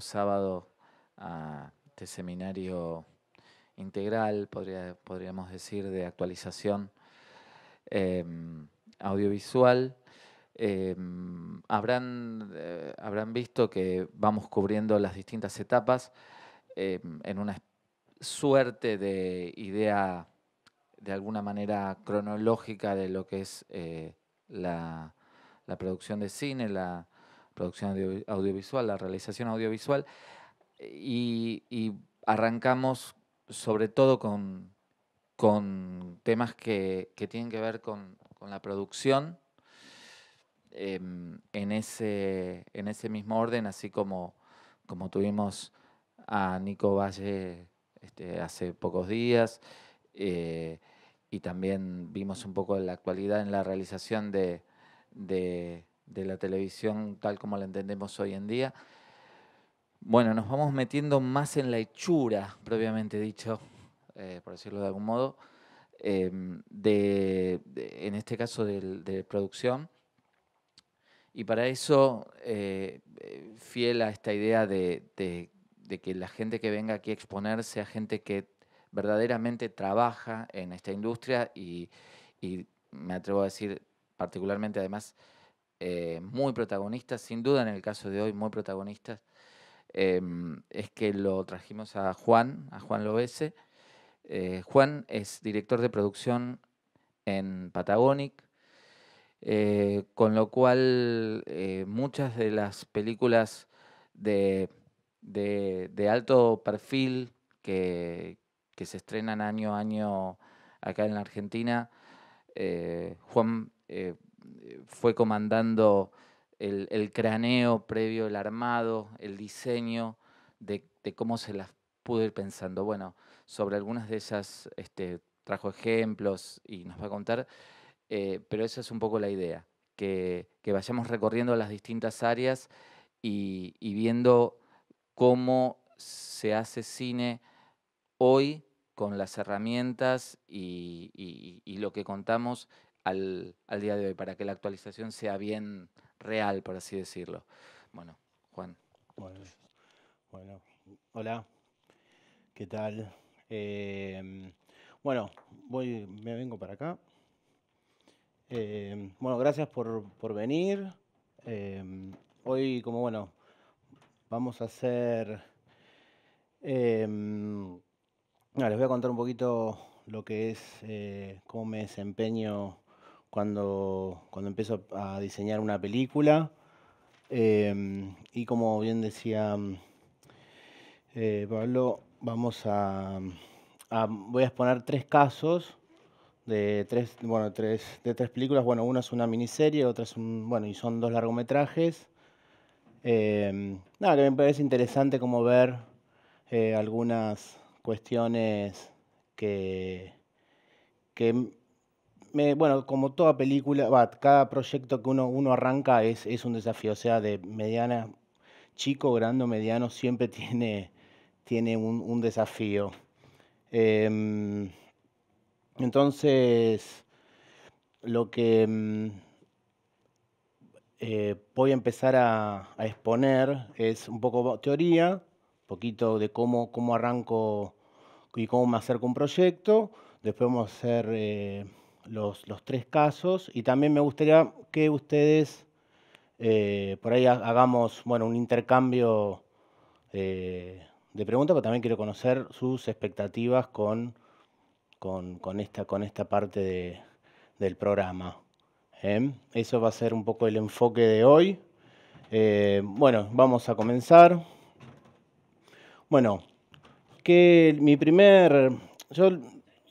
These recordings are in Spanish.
sábado a este ah, seminario integral, podríamos decir, de actualización em, audiovisual. Em, habrán, eh, habrán visto que vamos cubriendo las distintas etapas em, en una suerte de idea de alguna manera cronológica de lo que es eh, la, la producción de cine, la, producción audiovisual, la realización audiovisual, y, arrancamos sobre todo con, temas que, tienen que ver con, la producción em, en, ese, en ese mismo orden, así como, como tuvimos a Nico Valle este, hace pocos días eh, y también vimos un poco la actualidad en la realización de, de la televisión tal como la entendemos hoy en día. Bueno, nos vamos metiendo más en la hechura, propiamente dicho, eh, por decirlo de algún modo, em, de, en este caso de, producción. Y para eso, eh, eh, fiel a esta idea de, que la gente que venga aquí a exponer sea gente que verdaderamente trabaja en esta industria y, y me atrevo a decir particularmente además eh, muy protagonistas, sin duda en el caso de hoy muy protagonistas, em, es que lo trajimos a Juan, a Juan Lobese. Eh, Juan es director de producción en Patagonic, eh, con lo cual muchas de las películas de, alto perfil que, que, se estrenan año a año acá en la Argentina, Juan eh, fue comandando el, craneo previo, el armado, el diseño de, cómo se las pudo ir pensando. Bueno, sobre algunas de esas este, trajo ejemplos y nos va a contar, eh, pero esa es un poco la idea, que, vayamos recorriendo las distintas áreas y, viendo cómo se hace cine hoy con las herramientas y, lo que contamos al, día de hoy, para que la actualización sea bien real, por así decirlo. Bueno, Juan. Bueno, hola, ¿qué tal? Em, bueno, voy, me vengo para acá. Em, bueno, gracias por, venir. Em, hoy, como bueno, vamos a hacer... les voy a contar un poquito lo que es, eh, cómo me desempeño cuando, cuando empiezo a diseñar una película. Em, y como bien decía mm, eh, Pablo, vamos a, voy a exponer tres casos de tres, tres, de tres películas. Bueno, una es una miniserie, otra es un, bueno, y son dos largometrajes. Em, nada, que me parece interesante como ver eh, algunas cuestiones que, que bueno, como toda película, cada proyecto que uno, arranca es, un desafío. O sea, de mediana, chico, grande mediano, siempre tiene, tiene un, desafío. Em, entonces, lo que em, eh, voy a empezar a, exponer es un poco teoría, un poquito de cómo, cómo arranco y cómo me acerco a un proyecto. Después vamos a hacer... Eh, los, tres casos y también me gustaría que ustedes eh, por ahí hagamos bueno, un intercambio eh, de preguntas, pero también quiero conocer sus expectativas con, con, esta, con esta parte del programa. ¿eh? Eso va a ser un poco el enfoque de hoy. bueno, vamos a comenzar. Bueno, que mi primer, yo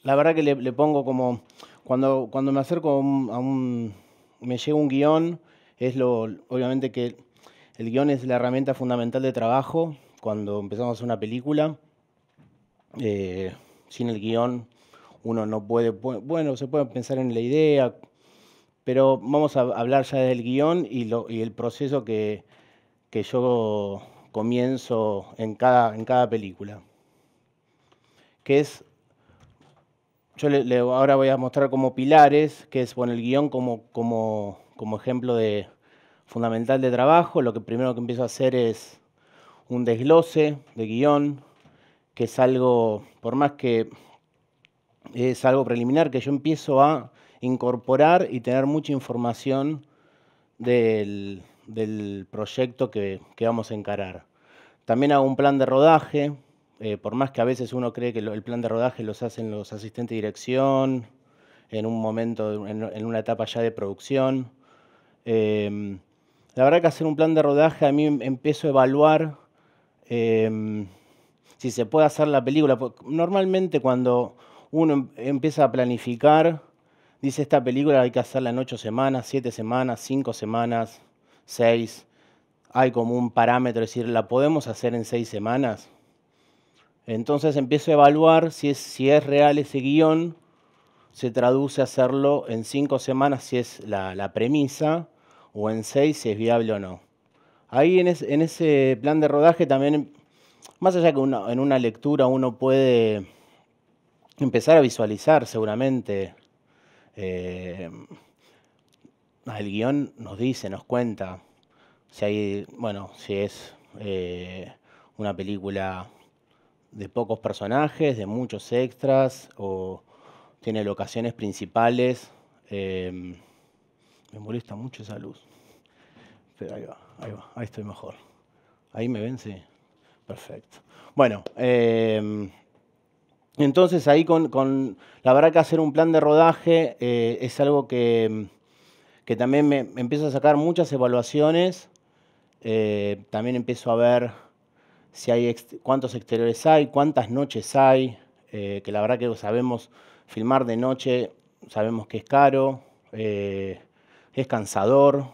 la verdad que le pongo como cuando, me acerco a un, me llega un guión, es lo, obviamente que el guión es la herramienta fundamental de trabajo cuando empezamos una película. Eh, sin el guión uno no puede, bueno, se puede pensar en la idea, pero vamos a hablar ya del guión y, lo, y el proceso que, yo comienzo en cada, en cada película, que es yo ahora voy a mostrar como pilares, que es bueno, el guión como, ejemplo de fundamental de trabajo. Lo que primero que empiezo a hacer es un desglose de guión, que es algo, por más que es algo preliminar, que yo empiezo a incorporar y tener mucha información del, proyecto que, que vamos a encarar. También hago un plan de rodaje, eh, por más que a veces uno cree que el plan de rodaje lo hacen los asistentes de dirección, en un momento, en, una etapa ya de producción. Em, la verdad que hacer un plan de rodaje a mí em, empiezo a evaluar em, si se puede hacer la película. Normalmente cuando uno empieza a planificar, dice esta película hay que hacerla en ocho semanas, siete semanas, cinco semanas, seis. Hay como un parámetro, es decir, ¿la podemos hacer en seis semanas? Entonces empiezo a evaluar si es, real ese guión, se traduce a hacerlo en cinco semanas si es la, premisa, o en seis si es viable o no. Ahí en, ese plan de rodaje también, más allá que en una lectura uno puede empezar a visualizar seguramente, eh, el guión nos dice, nos cuenta, si hay, bueno, si es eh, una película de pocos personajes, de muchos extras, o tiene locaciones principales. Em, me molesta mucho esa luz. Pero ahí va, ahí va, ahí estoy mejor. Ahí me ven, sí. Perfecto. Bueno, em, entonces ahí con, la verdad que hacer un plan de rodaje eh, es algo que, que, también me empiezo a sacar muchas evaluaciones. Eh, también empiezo a ver hay cuántos exteriores hay, cuántas noches hay, eh, que la verdad que sabemos filmar de noche, sabemos que es caro, eh, es cansador,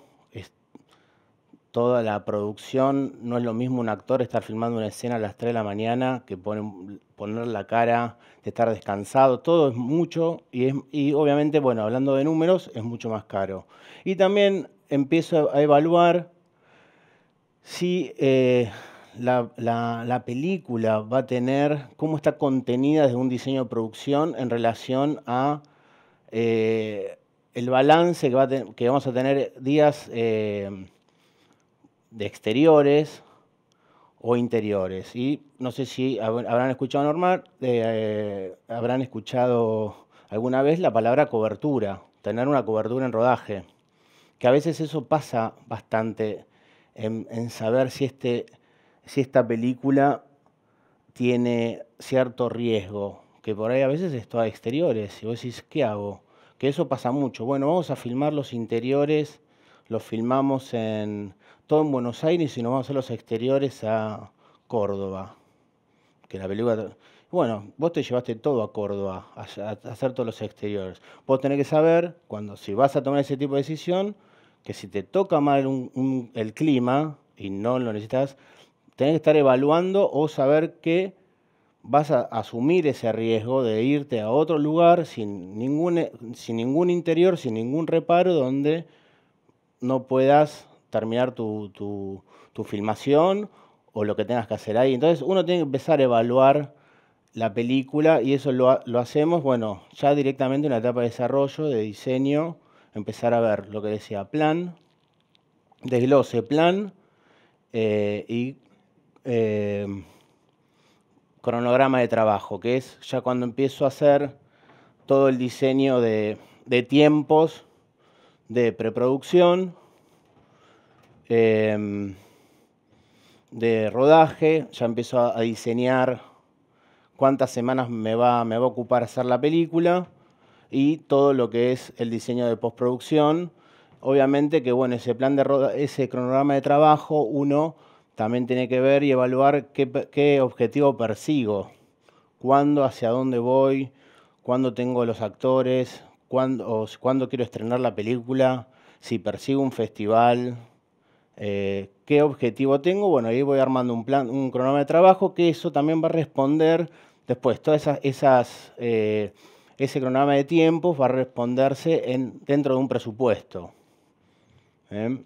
toda la producción, no es lo mismo un actor estar filmando una escena a las 3 de la mañana que poner la cara, de estar descansado, todo es mucho y, es, obviamente, bueno, hablando de números, es mucho más caro. Y también empiezo a evaluar si... Eh, la, película va a tener, cómo está contenida desde un diseño de producción en relación a eh, el balance que, que, vamos a tener días eh, de exteriores o interiores. Y no sé si habrán escuchado normal, eh, habrán escuchado alguna vez la palabra cobertura, tener una cobertura en rodaje, que a veces eso pasa bastante en saber si este si esta película tiene cierto riesgo, que por ahí a veces esto a exteriores, y vos decís, ¿qué hago? Que eso pasa mucho. Bueno, vamos a filmar los interiores, los filmamos en todo en Buenos Aires y nos vamos a hacer los exteriores a Córdoba. Que la película. Bueno, vos te llevaste todo a Córdoba, a, hacer todos los exteriores. Vos tenés que saber, cuando si vas a tomar ese tipo de decisión, que si te toca mal el clima y no lo necesitas, tenés que estar evaluando o saber que vas a asumir ese riesgo de irte a otro lugar sin ningún, eh, sin ningún interior, sin ningún reparo, donde no puedas terminar tu, filmación o lo que tengas que hacer ahí. Entonces uno tiene que empezar a evaluar la película y eso lo, hacemos, bueno, ya directamente en la etapa de desarrollo, de diseño, empezar a ver lo que decía plan, desglose plan eh, y Em, cronograma de trabajo, que es ya cuando empiezo a hacer todo el diseño de, tiempos de preproducción, em, de rodaje, ya empiezo a, diseñar cuántas semanas me va, me va a ocupar hacer la película y todo lo que es el diseño de postproducción. Obviamente que bueno, ese plan de ese cronograma de trabajo uno también tiene que ver y evaluar qué, objetivo persigo, cuándo, hacia dónde voy, cuándo tengo los actores, cuándo, quiero estrenar la película, si persigo un festival, eh, qué objetivo tengo. Bueno, ahí voy armando un plan, un cronograma de trabajo que eso también va a responder después. Todas esas, eh, ese cronograma de tiempos va a responderse dentro de un presupuesto. ¿eh?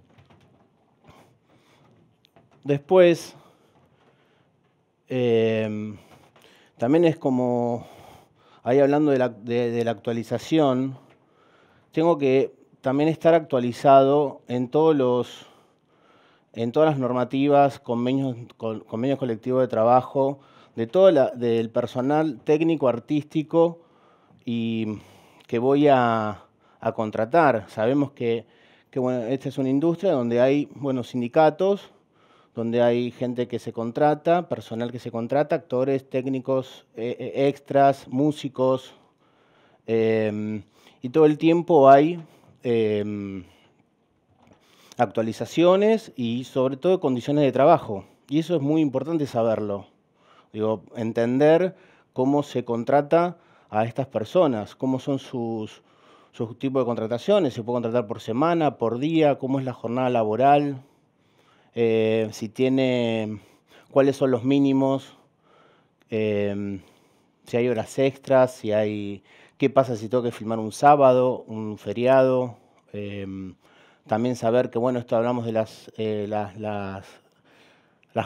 Después, eh, también es como, ahí hablando de la, actualización, tengo que también estar actualizado en todos los en todas las normativas, convenios, colectivos de trabajo, de todo la, del personal técnico, artístico y que voy a, contratar. Sabemos que, esta es una industria donde hay buenos sindicatos, donde hay gente que se contrata, personal que se contrata, actores, técnicos, eh, eh, extras, músicos, em, y todo el tiempo hay em, actualizaciones y sobre todo condiciones de trabajo. Y eso es muy importante saberlo. Digo, entender cómo se contrata a estas personas, cómo son sus, sus tipos de contrataciones, se puede contratar por semana, por día, cómo es la jornada laboral, eh, si tiene, cuáles son los mínimos, eh, si hay horas extras, si hay, qué pasa si tengo que filmar un sábado, un feriado. Eh, también saber que, bueno, esto hablamos de las, las, las,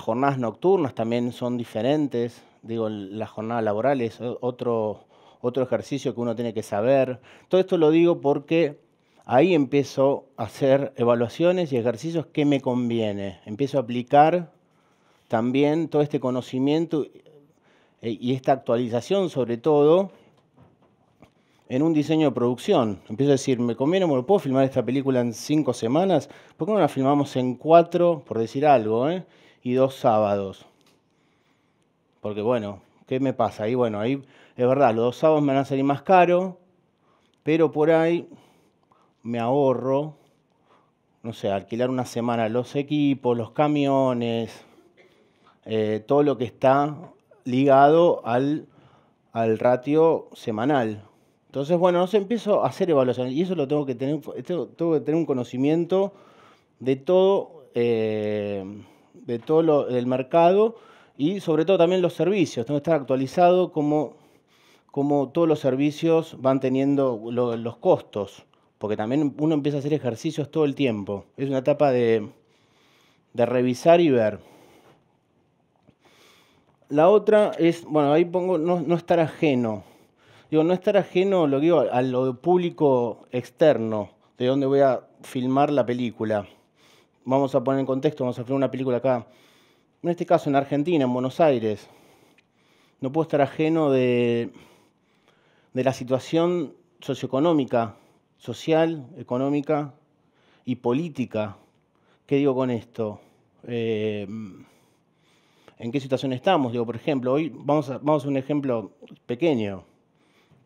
jornadas nocturnas, también son diferentes. Digo, las jornadas laborales, otro, otro ejercicio que uno tiene que saber. Todo esto lo digo porque ahí empiezo a hacer evaluaciones y ejercicios que me conviene. Empiezo a aplicar también todo este conocimiento e, y esta actualización sobre todo en un diseño de producción. Empiezo a decir, ¿me conviene, puedo filmar esta película en cinco semanas? ¿Por qué no la filmamos en cuatro, por decir algo, eh? y dos sábados? Porque bueno, ¿qué me pasa? Y bueno, ahí es verdad, los dos sábados me van a salir más caro, pero por ahí me ahorro, no sé, alquilar una semana los equipos, los camiones, eh, todo lo que está ligado al, ratio semanal. Entonces, bueno, no sé, empiezo a hacer evaluaciones y eso lo tengo que tener, tengo, que tener un conocimiento de todo, el eh, de todo lo, mercado y sobre todo también los servicios. Tengo que estar actualizado como, todos los servicios van teniendo los costos porque también uno empieza a hacer ejercicios todo el tiempo. Es una etapa de, revisar y ver. La otra es, bueno, ahí pongo no, estar ajeno. Digo, no estar ajeno, lo digo, a lo público externo, de donde voy a filmar la película. Vamos a poner en contexto, vamos a filmar una película acá. En este caso, en Argentina, en Buenos Aires. No puedo estar ajeno de, de la situación socioeconómica social, económica y política. ¿Qué digo con esto? Eh, ¿En qué situación estamos? Digo, por ejemplo, hoy vamos a, vamos un ejemplo pequeño.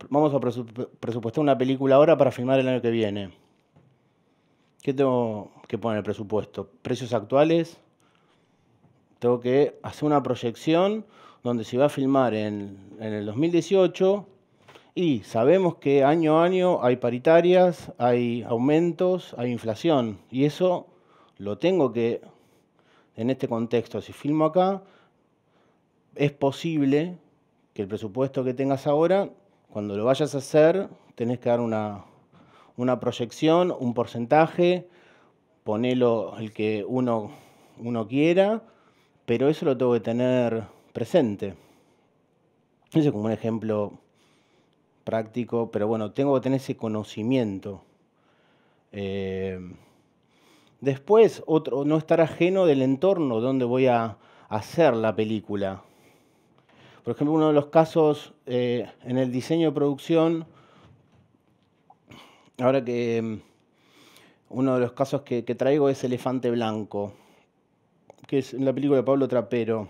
Vamos a presupuestar una película ahora para filmar el año que viene. ¿Qué tengo que poner en el presupuesto? Precios actuales. Tengo que hacer una proyección donde se va a filmar en, en el 2018 y sabemos que año a año hay paritarias, hay aumentos, hay inflación. Y eso lo tengo que, en este contexto, si filmo acá, es posible que el presupuesto que tengas ahora, cuando lo vayas a hacer, tenés que dar una, proyección, un porcentaje, ponelo el que uno, uno quiera, pero eso lo tengo que tener presente. Ese es como un ejemplo práctico, pero bueno, tengo que tener ese conocimiento. Eh, después, otro, no estar ajeno del entorno donde voy a hacer la película. Por ejemplo, uno de los casos eh, en el diseño de producción, ahora que mm, uno de los casos que, que traigo es Elefante Blanco, que es en la película de Pablo Trapero.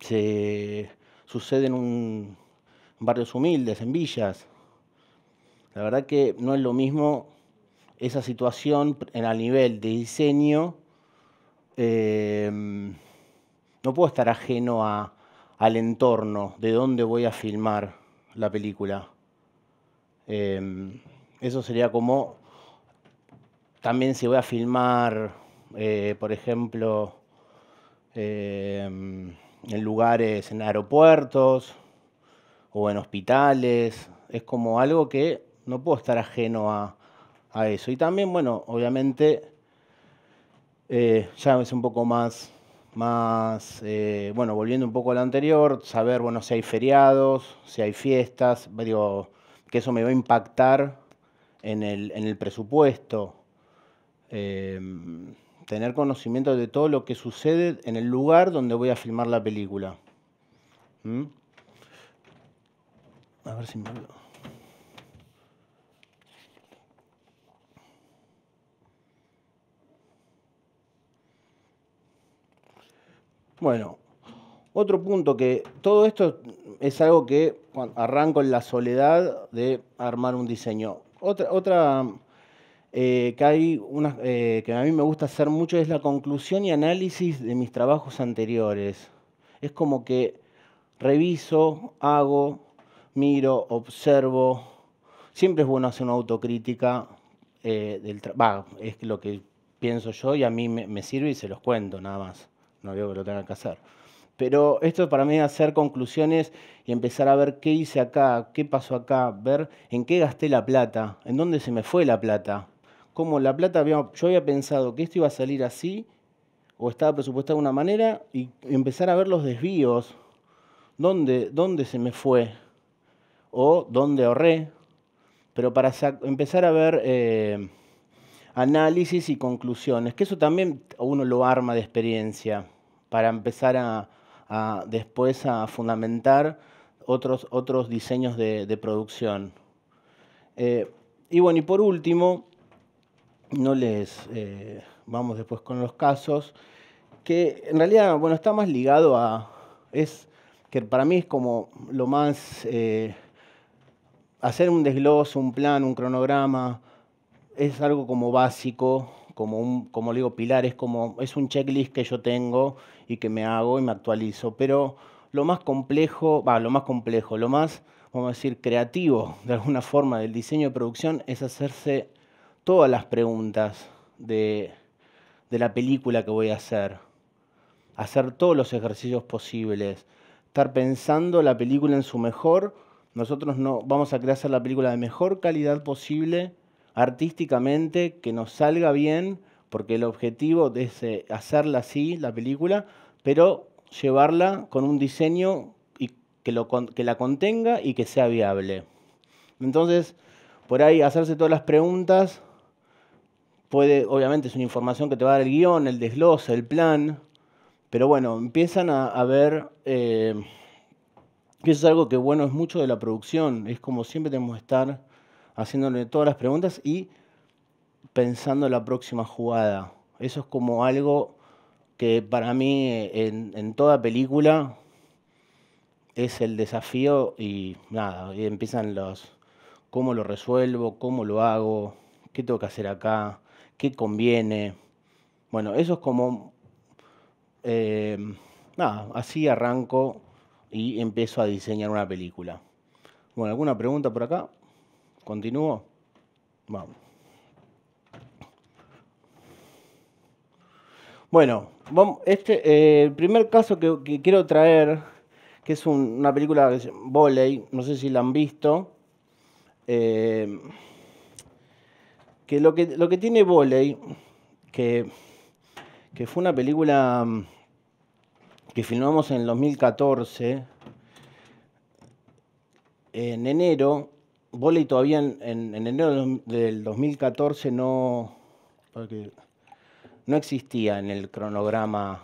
Se sucede en un barrios humildes, en villas. La verdad que no es lo mismo esa situación en el nivel de diseño. Em, no puedo estar ajeno al entorno, de dónde voy a filmar la película. Em, eso sería como también si voy a filmar, eh, por ejemplo, em, en lugares, en aeropuertos, o en hospitales. Es como algo que no puedo estar ajeno a, eso. Y también, bueno, obviamente, eh, ya es un poco más, más eh, bueno, volviendo un poco a lo anterior, saber, bueno, si hay feriados, si hay fiestas, digo, que eso me va a impactar en el, presupuesto. Em, tener conocimiento de todo lo que sucede en el lugar donde voy a filmar la película. ¿Mm? A ver si me Bueno, otro punto que todo esto es algo que arranco en la soledad de armar un diseño. Otra, eh, que, hay eh, que a mí me gusta hacer mucho es la conclusión y análisis de mis trabajos anteriores. Es como que reviso, hago, miro, observo. Siempre es bueno hacer una autocrítica eh, del trabajo, es lo que pienso yo y a mí me, sirve y se los cuento nada más. No veo que lo tengan que hacer. Pero esto para mí es hacer conclusiones y empezar a ver qué hice acá, qué pasó acá, ver en qué gasté la plata, en dónde se me fue la plata. la plata, yo había pensado que esto iba a salir así o estaba presupuestado de una manera y empezar a ver los desvíos, dónde, dónde se me fue o dónde ahorré, pero para empezar a ver eh, análisis y conclusiones, que eso también uno lo arma de experiencia para empezar a, después a fundamentar otros, otros diseños de, producción. Eh, y bueno, y por último, no les eh, vamos después con los casos, que en realidad, bueno, está más ligado a, es que para mí es como lo más hacer un desglose, un plan, un cronograma, es algo como básico, como le digo, pilar, es como, es un checklist que yo tengo y que me hago y me actualizo. Pero lo más complejo, va, lo más complejo, lo más, vamos a decir, creativo de alguna forma del diseño de producción es hacerse todas las preguntas de, de la película que voy a hacer. Hacer todos los ejercicios posibles. Estar pensando la película en su mejor nosotros no vamos a crear la película de mejor calidad posible, artísticamente, que nos salga bien, porque el objetivo es hacerla así, la película, pero llevarla con un diseño que, la contenga y que sea viable. Entonces, por ahí hacerse todas las preguntas, puede, obviamente es una información que te va a dar el guión, el desglose, el plan, pero bueno, empiezan a, ver eh, eso es algo que, bueno, es mucho de la producción, es como siempre tenemos que estar haciéndole todas las preguntas y pensando la próxima jugada. Eso es como algo que para mí en, toda película es el desafío y nada, y empiezan los cómo lo resuelvo, cómo lo hago, qué tengo que hacer acá, qué conviene. Bueno, eso es como, eh, nada, así arranco y empiezo a diseñar una película. Bueno, ¿alguna pregunta por acá? ¿Continúo? Vamos. Bueno, este, eh, el primer caso que, quiero traer, que es una película que no sé si la han visto, eh, que, lo que lo que tiene Volley, que, que fue una película mm, que filmamos en el 2014, en enero, Voley todavía en, enero del 2014 no, no existía en el cronograma,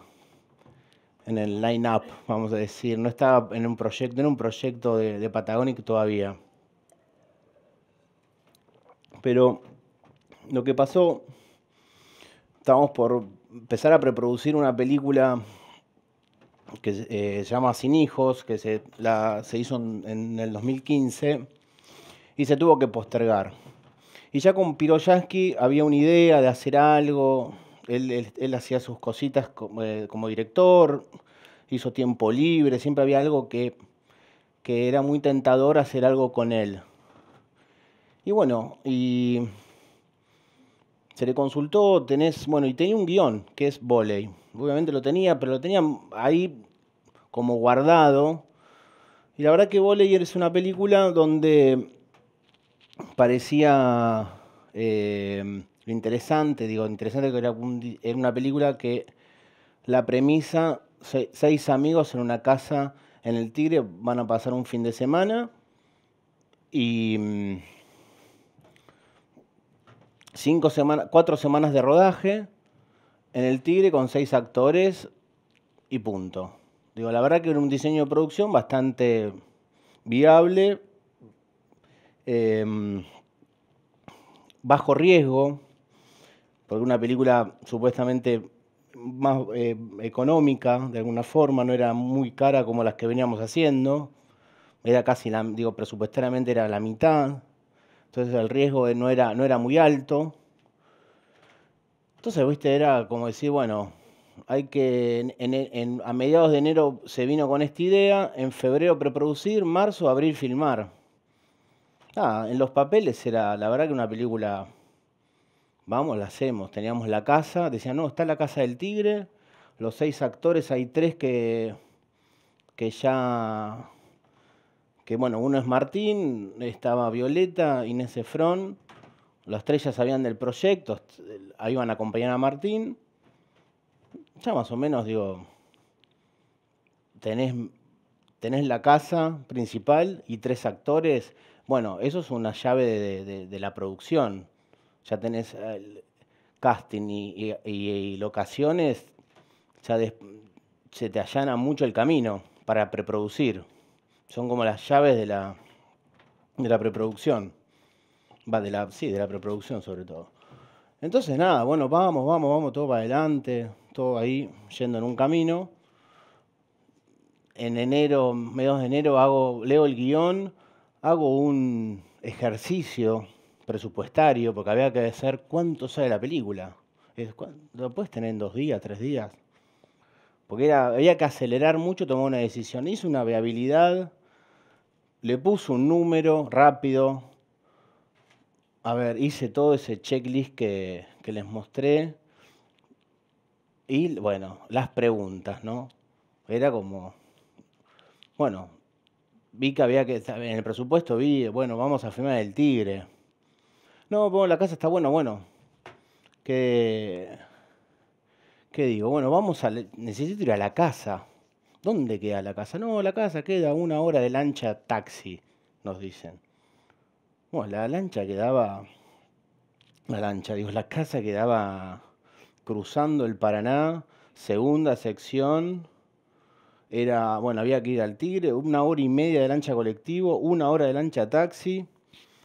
en el line-up, vamos a decir, no estaba en un proyecto, en un proyecto de, de todavía. Pero lo que pasó, estábamos por empezar a preproducir una película que eh, se llama Sin Hijos, que se, se hizo en, el 2015 y se tuvo que postergar. Y ya con Piroyansky había una idea de hacer algo, él, hacía sus cositas eh, como, director, hizo tiempo libre, siempre había algo que, era muy tentador hacer algo con él. Y bueno, y se le consultó, tenés, bueno, y tenía un guión, que es voley. Obviamente lo tenía, pero lo tenía ahí como guardado. Y la verdad que Volley es una película donde parecía lo eh, interesante, digo, interesante que era, una película que la premisa, seis, amigos en una casa en el Tigre van a pasar un fin de semana y mm, cinco semanas, cuatro semanas de rodaje en el Tigre con seis actores y punto. Digo, la verdad que era un diseño de producción bastante viable, em, bajo riesgo, porque una película supuestamente más eh, económica, de alguna forma, no era muy cara como las que veníamos haciendo, era casi, la, digo, presupuestariamente era la mitad, entonces el riesgo no era, no era muy alto. Entonces, viste, era como decir, bueno, hay que, a mediados de enero se vino con esta idea, en febrero preproducir, marzo, abril filmar. Ah, en los papeles era, la verdad que una película, vamos, la hacemos. Teníamos la casa, decían, no, está la casa del tigre, los seis actores, hay tres que, que ya, que bueno, uno es Martín, estaba Violeta, Inés Efrón, los tres ya sabían del proyecto, eh, ahí iban a acompañar a Martín. Ya más o menos, digo, tenés, tenés la casa principal y tres actores. Bueno, eso es una llave de, la producción. Ya tenés el casting y, locaciones, ya se te allana mucho el camino para preproducir. Son como las llaves de la, de la preproducción. Va, de la, sí, de la preproducción sobre todo. Entonces, nada, bueno, vamos, vamos, vamos, todo para adelante todo ahí yendo en un camino. En enero, mediados de enero, hago, leo el guión, hago un ejercicio presupuestario, porque había que decir cuánto sale la película. Lo puedes tener en dos días, tres días. Porque era, había que acelerar mucho, tomar una decisión. Hice una viabilidad, le puse un número rápido. A ver, hice todo ese checklist que les mostré. Y bueno, las preguntas, ¿no? Era como, bueno, vi que había que, en el presupuesto vi, bueno, vamos a firmar el tigre. No, bueno, la casa está bueno, bueno. ¿Qué, qué digo? Bueno, vamos a, necesito ir a la casa. ¿Dónde queda la casa? No, la casa queda una hora de lancha taxi, nos dicen. Bueno, la lancha quedaba, la lancha, digo, la casa quedaba cruzando el Paraná, segunda sección. Era, bueno, había que ir al Tigre, una hora y media de lancha colectivo, una hora de lancha taxi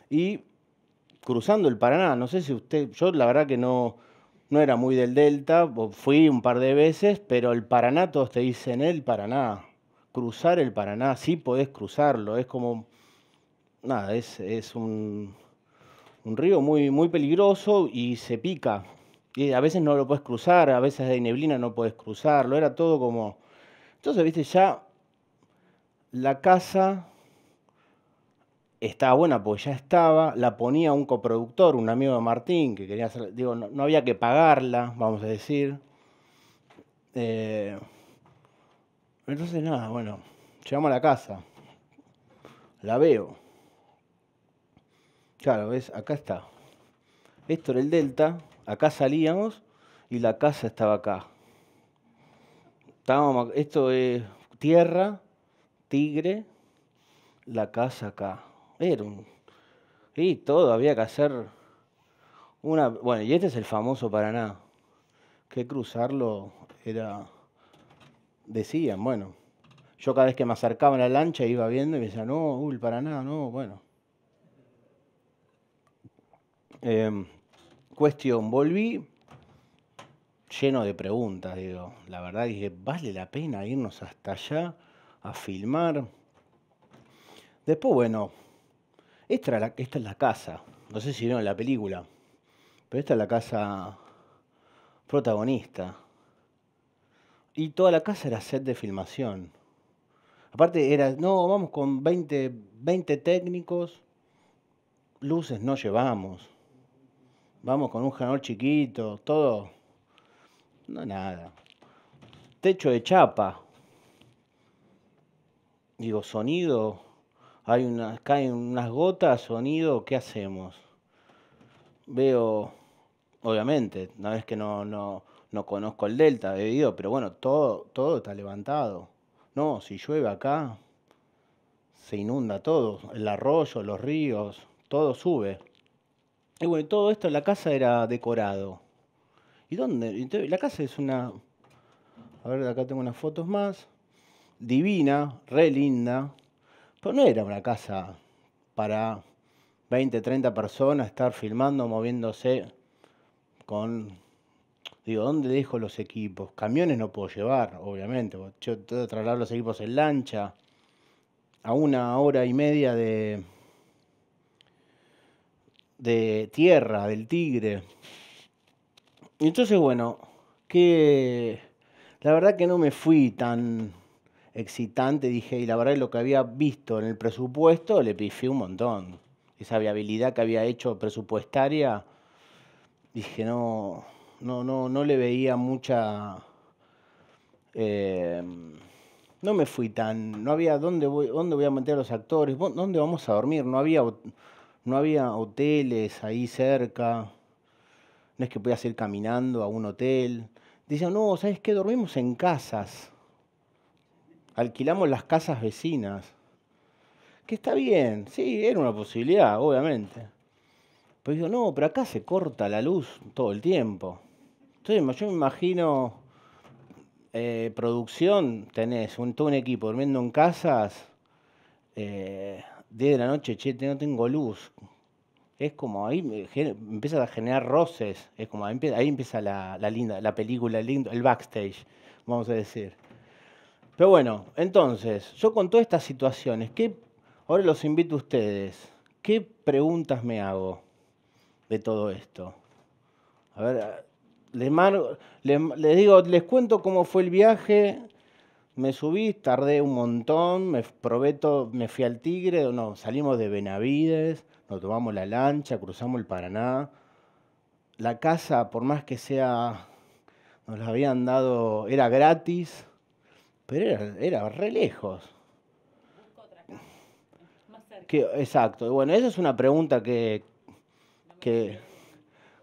y cruzando el Paraná. No sé si usted, yo la verdad que no, no era muy del Delta, fui un par de veces, pero el Paraná todos te dicen el Paraná, cruzar el Paraná, sí podés cruzarlo, es como, nada, es, un, un río muy, muy peligroso y se pica, y a veces no lo puedes cruzar, a veces hay neblina, no puedes cruzarlo, era todo como... Entonces, viste, ya la casa estaba buena, porque ya estaba, la ponía un coproductor, un amigo de Martín, que quería hacer, digo, no, había que pagarla, vamos a decir. Eh, entonces, nada, bueno, llegamos a la casa, la veo. Claro, ves, acá está, esto era el delta, acá salíamos y la casa estaba acá. Estábamos, esto es tierra, tigre, la casa acá. Era y todo, había que hacer una... Bueno, y este es el famoso Paraná, que cruzarlo era... Decían, bueno, yo cada vez que me acercaba a la lancha iba viendo y me decía, no, uy, el Paraná, no, bueno. Em, cuestión, volví lleno de preguntas, digo, la verdad dije, ¿vale la pena irnos hasta allá a filmar? Después, bueno, esta, es la casa, no sé si vieron la película, pero esta es la casa protagonista. Y toda la casa era set de filmación. Aparte era, no, vamos con 20, 20 técnicos, luces no llevamos Vamos con un generador chiquito, todo. No, nada. Techo de chapa. Digo, sonido. Hay una, caen unas gotas, sonido, ¿qué hacemos? Veo, obviamente, una vez que no, no, conozco el delta, video, pero bueno, todo, todo está levantado. No, si llueve acá, se inunda todo. El arroyo, los ríos, todo sube. Y bueno, todo esto, la casa era decorado. ¿Y dónde? la casa es una... A ver, acá tengo unas fotos más. Divina, re linda. Pero no era una casa para 20, 30 personas estar filmando, moviéndose con... Digo, ¿dónde dejo los equipos? Camiones no puedo llevar, obviamente. Yo tengo que trasladar los equipos en lancha a una hora y media de, de tierra, del tigre. Y entonces, bueno, que la verdad que no me fui tan excitante, dije, y la verdad lo que había visto en el presupuesto le pifié un montón. Esa viabilidad que había hecho presupuestaria, dije, no, no, no, no le veía mucha... Eh, no me fui tan, no había dónde voy, dónde voy a meter a los actores, dónde vamos a dormir, no había no había hoteles ahí cerca. No es que podías ir caminando a un hotel. Dicen, no, ¿sabes qué? Dormimos en casas. Alquilamos las casas vecinas. Que está bien, sí, era una posibilidad, obviamente. Pero digo, no, pero acá se corta la luz todo el tiempo. Entonces yo me imagino eh, producción, tenés un, todo un equipo durmiendo en casas, eh, 10 de la noche, che, no tengo luz. Es como ahí empieza empiezas a generar roces, es como ahí, empieza la, la, linda, la película, el, lindo, el backstage, vamos a decir. Pero bueno, entonces, yo con todas estas situaciones, ¿qué, ahora los invito a ustedes, ¿qué preguntas me hago de todo esto? A ver, les, les digo, les cuento cómo fue el viaje, me subí, tardé un montón, me probé todo, me fui al Tigre, salimos de Benavides, nos tomamos la lancha, cruzamos el Paraná. La casa, por más que sea, nos la habían dado, era gratis, pero era, re lejos. Que, exacto. Bueno, esa es una pregunta que,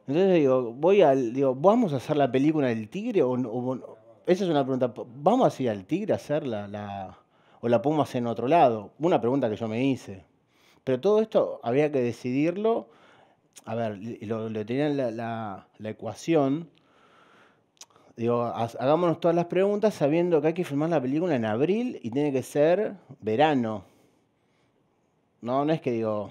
Entonces digo, voy al, ¿vamos a hacer la película del tigre o, o, esa es una pregunta. ¿Vamos a ir al Tigre a hacerla o la podemos hacer en otro lado? Una pregunta que yo me hice. Pero todo esto había que decidirlo. A ver, lo, tenía tenían la, ecuación. Digo, hagámonos todas las preguntas sabiendo que hay que filmar la película en abril y tiene que ser verano. No, no es que digo,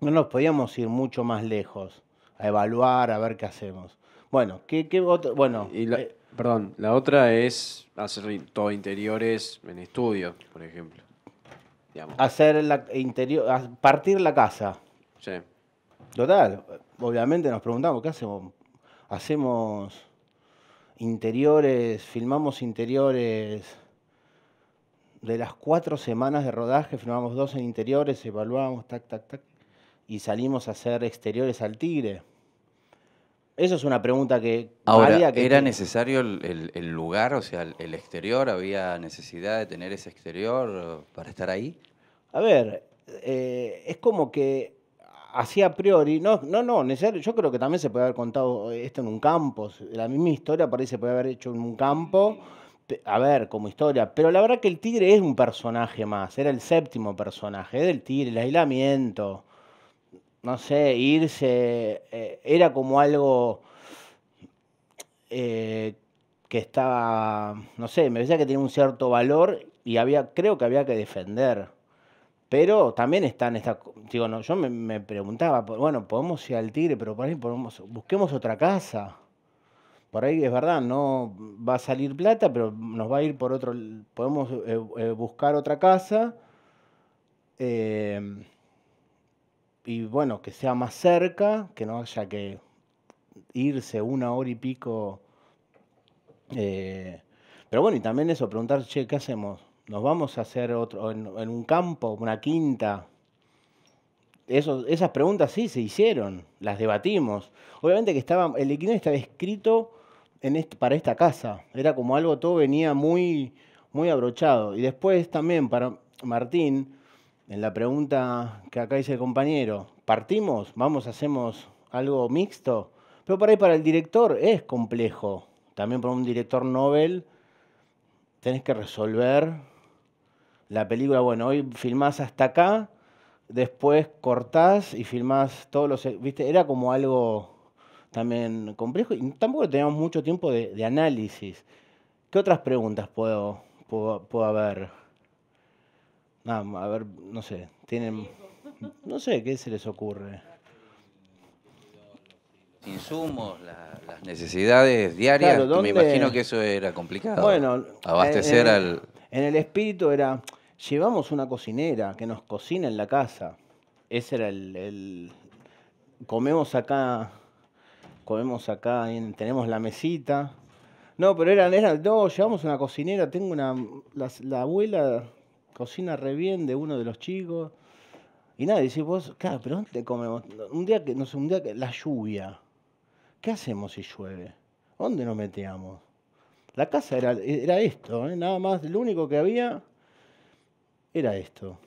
no nos podíamos ir mucho más lejos a evaluar, a ver qué hacemos. Bueno, ¿qué, otro? Bueno, eh, Perdón, la otra es hacer todo interiores en estudio, por ejemplo. Hacer la interior, partir la casa. Sí. Total, obviamente nos preguntamos, ¿qué hacemos? Hacemos interiores, filmamos interiores de las cuatro semanas de rodaje, filmamos dos en interiores, evaluamos, tac, tac, tac, y salimos a hacer exteriores al tigre. Eso es una pregunta que... Ahora, que ¿era necesario el, lugar, o sea, el, exterior? ¿Había necesidad de tener ese exterior para estar ahí? A ver, eh, es como que hacía a priori, no, no, no, yo creo que también se puede haber contado esto en un campo, la misma historia parece ahí se puede haber hecho en un campo, a ver, como historia, pero la verdad que el tigre es un personaje más, era el séptimo personaje, es del tigre, el aislamiento, no sé, irse, eh, era como algo eh, que estaba, no sé, me decía que tenía un cierto valor y había, creo que había que defender. Pero también en esta digo, no, yo me, preguntaba, bueno, podemos ir al Tigre, pero por ahí podemos, busquemos otra casa. Por ahí es verdad, no va a salir plata, pero nos va a ir por otro, podemos eh, buscar otra casa y bueno, que sea más cerca, que no haya que irse una hora y pico. Eh, pero bueno, y también eso, preguntar, che, ¿qué hacemos? ¿Nos vamos a hacer otro en, un campo, una quinta? Eso, esas preguntas sí se hicieron, las debatimos. Obviamente que estaba, el equino estaba escrito para esta casa, era como algo, todo venía muy, muy abrochado. Y después también para Martín, en la pregunta que acá dice el compañero, ¿partimos? ¿Vamos, hacemos algo mixto? Pero por ahí para el director es complejo. También para un director Nobel tenés que resolver la película. Bueno, hoy filmás hasta acá, después cortás y filmás todos los... ¿Viste? Era como algo también complejo y tampoco teníamos mucho tiempo de, análisis. ¿Qué otras preguntas puedo, puedo, puedo haber? Ah, a ver, no sé, tienen... No sé, ¿qué se les ocurre? insumos, las necesidades diarias, me imagino que eso era complicado. Bueno, abastecer al... En el espíritu era, llevamos una cocinera que nos cocina en la casa. Ese era el... comemos acá, comemos acá, tenemos la mesita. No, pero eran, eran, no, llevamos una cocinera, tengo una... la abuela cocina re bien de uno de los chicos. Y nada, dice vos, claro, pero ¿dónde comemos? Un día que, no sé, un día que la lluvia. ¿Qué hacemos si llueve? ¿Dónde nos metíamos? La casa era, esto, ¿eh? nada más, lo único que había era esto.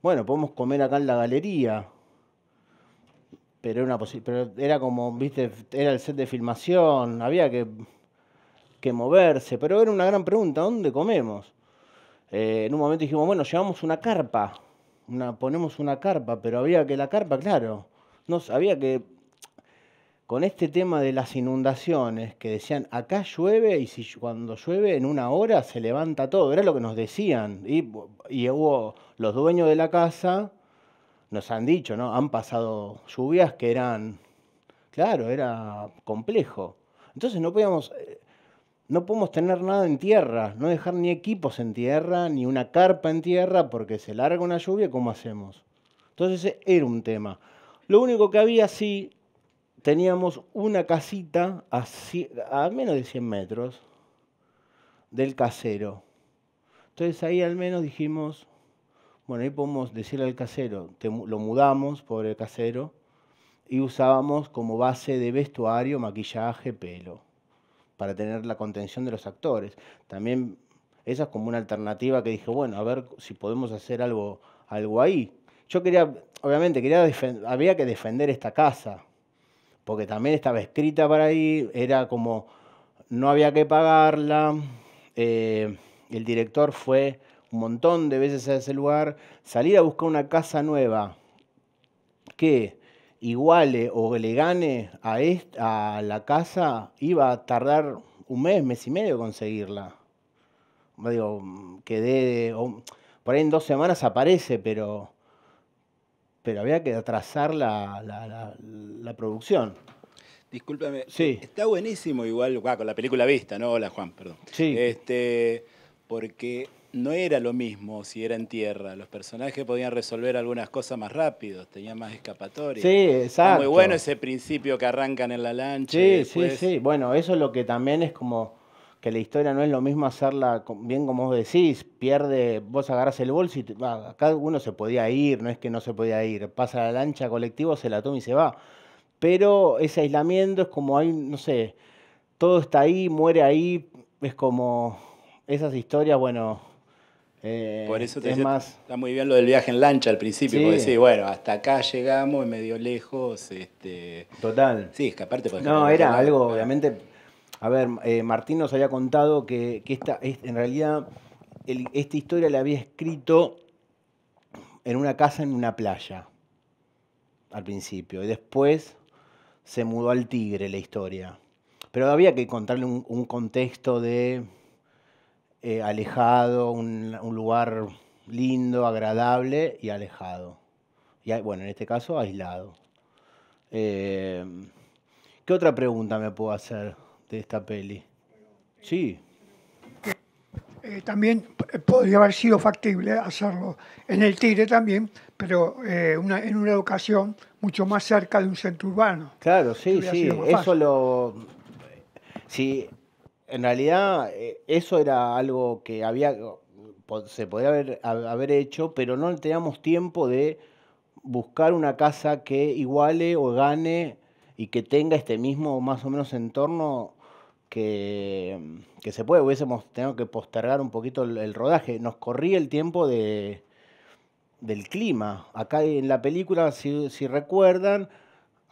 Bueno, podemos comer acá en la galería. Pero era, una era como, viste, era el set de filmación, había que, que moverse. Pero era una gran pregunta, ¿dónde comemos? Eh, en un momento dijimos, bueno, llevamos una carpa, ponemos una carpa, pero había que la carpa, claro, no, había que, con este tema de las inundaciones, que decían, acá llueve y si cuando llueve en una hora se levanta todo, era lo que nos decían, y, y hubo los dueños de la casa, nos han dicho, ¿no? Han pasado lluvias que eran, claro, era complejo. Entonces no podíamos, eh, no podemos tener nada en tierra, no dejar ni equipos en tierra, ni una carpa en tierra, porque se larga una lluvia, ¿cómo hacemos? Entonces e-, era un tema. Lo único que había, sí, teníamos una casita a, menos de 100 metros del casero. Entonces ahí al menos dijimos, bueno, ahí podemos decirle al casero, lo mudamos, pobre casero, y usábamos como base de vestuario, maquillaje, pelo para tener la contención de los actores. También esa es como una alternativa que dije, bueno, a ver si podemos hacer algo, algo ahí. Yo quería, obviamente, quería había que defender esta casa, porque también estaba escrita para ahí, era como, no había que pagarla, eh, el director fue un montón de veces a ese lugar, salir a buscar una casa nueva, que iguale o le gane a, esta, la casa, iba a tardar un mes, mes y medio conseguirla. Digo, quedé, por ahí en dos semanas aparece, pero, pero había que atrasar la, producción. Discúlpame. Sí. Está buenísimo igual, con la película vista, ¿no? Hola, Juan, perdón. Sí. Este, porque no era lo mismo si era en tierra. Los personajes podían resolver algunas cosas más rápido, tenían más escapatoria. Sí, exacto. muy bueno ese principio que arrancan en la lancha. Sí, sí, sí. Bueno, eso es lo que también es como que la historia no es lo mismo hacerla bien como vos decís, pierde, vos agarras el bolso y acá uno se podía ir, no es que no se podía ir, pasa la lancha colectivo, se la toma y se va. Pero ese aislamiento es como hay, no sé, todo está ahí, muere ahí, es como esas historias, bueno, eh, por eso te es más... está muy bien lo del viaje en lancha al principio, porque bueno, hasta acá llegamos, medio lejos. Este, Total. Sí, escaparte. Por no, era algo, obviamente. A ver, eh, Martín nos había contado que, esta, en realidad esta historia la había escrito en una casa en una playa al principio. Y después se mudó al Tigre la historia. Pero había que contarle un contexto de eh, alejado, un, un, lugar lindo, agradable y alejado. Y bueno, en este caso, aislado. Eh, ¿Qué otra pregunta me puedo hacer de esta peli? Sí. Eh, también podría haber sido factible hacerlo en el Tigre también, pero en una educación mucho más cerca de un centro urbano. Claro, sí, sí, eso lo... sí en realidad eh, eso era algo que había se podría haber, haber hecho, pero no teníamos tiempo de buscar una casa que iguale o gane y que tenga este mismo más o menos entorno que, se puede. Hubiésemos tenido que postergar un poquito el, rodaje. Nos corría el tiempo de, del clima. Acá en la película, si recuerdan,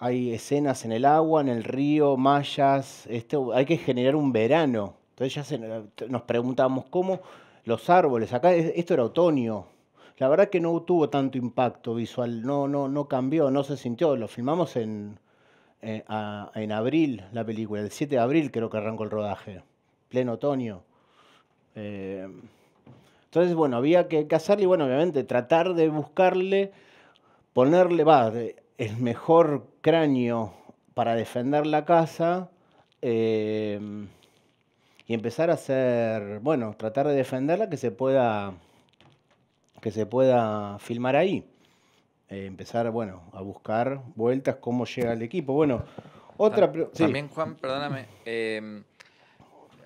hay escenas en el agua, en el río, mallas, este, hay que generar un verano. Entonces ya nos preguntábamos cómo los árboles, acá esto era otoño, la verdad que no tuvo tanto impacto visual, no, no, no cambió, no se sintió, lo filmamos en, eh, abril la película, el 7 de abril creo que arrancó el rodaje, pleno otoño. Eh, entonces, bueno, había que, hacerle, y bueno, obviamente tratar de buscarle, ponerle, va, el mejor cráneo para defender la casa eh, y empezar a hacer, bueno, tratar de defenderla que se pueda, que se pueda filmar ahí. Eh, empezar, bueno, a buscar vueltas, cómo llega el equipo. Bueno, otra... Ah, también, Juan, perdóname, em,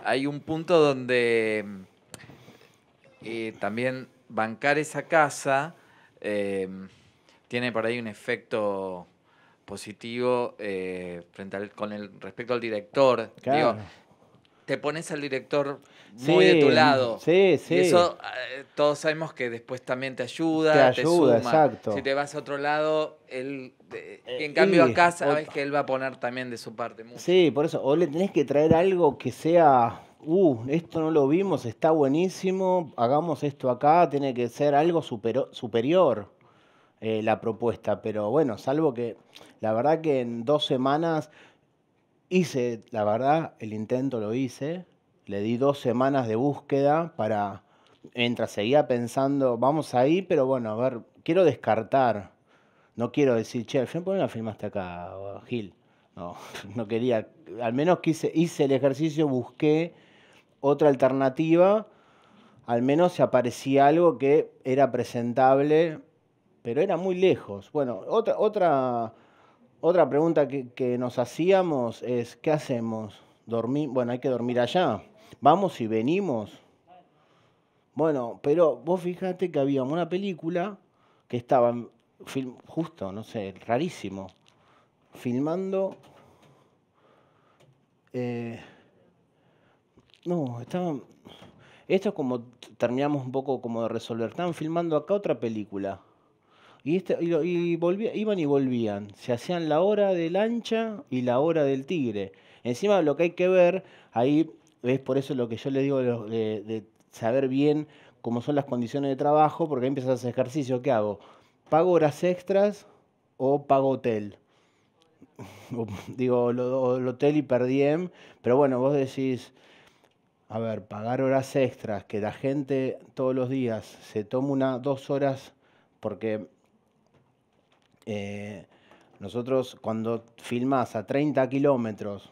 hay un punto donde eh, también bancar esa casa em, tiene por ahí un efecto positivo eh, frente con el respecto al director. te pones al director muy de tu mm, lado. Sí, sí. Y eso eh, todos sabemos que después también te ayuda, te, ayuda, Exacto. Si te vas a otro lado, él eh, en cambio acá sabes que él va a poner también de su parte Sí, por eso o le tenés que traer algo que sea Uh, esto no lo vimos, está buenísimo, hagamos esto acá, tiene que ser algo superior. Eh, la propuesta, pero bueno, salvo que la verdad que en dos semanas hice, la verdad, el intento lo hice, le di dos semanas de búsqueda para, mientras seguía pensando, vamos ahí, pero bueno, a ver, quiero descartar, no quiero decir, che, al final, ¿por qué la acá, Gil? No, no quería, al menos quise, hice el ejercicio, busqué otra alternativa, al menos se aparecía algo que era presentable pero era muy lejos. Bueno, otra, otra, otra pregunta que, nos hacíamos es, ¿qué hacemos? ¿Dormir? Bueno, hay que dormir allá. ¿Vamos y venimos? Bueno, pero vos fíjate que había una película que estaba justo, no sé, rarísimo, filmando... Eh, no, estaban... Esto es como terminamos un poco como de resolver. Estaban filmando acá otra película. Este, y, volvía, iban y volvían. Se hacían la hora del ancha y la hora del tigre. Encima lo que hay que ver, ahí es por eso lo que yo le digo de, saber bien cómo son las condiciones de trabajo, porque ahí empiezas a hacer ejercicio. ¿Qué hago? ¿Pago horas extras o pago hotel? digo, el hotel y perdí pero bueno, vos decís, a ver, pagar horas extras, que la gente todos los días se toma una, dos horas, porque eh, nosotros cuando filmás a 30 kilómetros,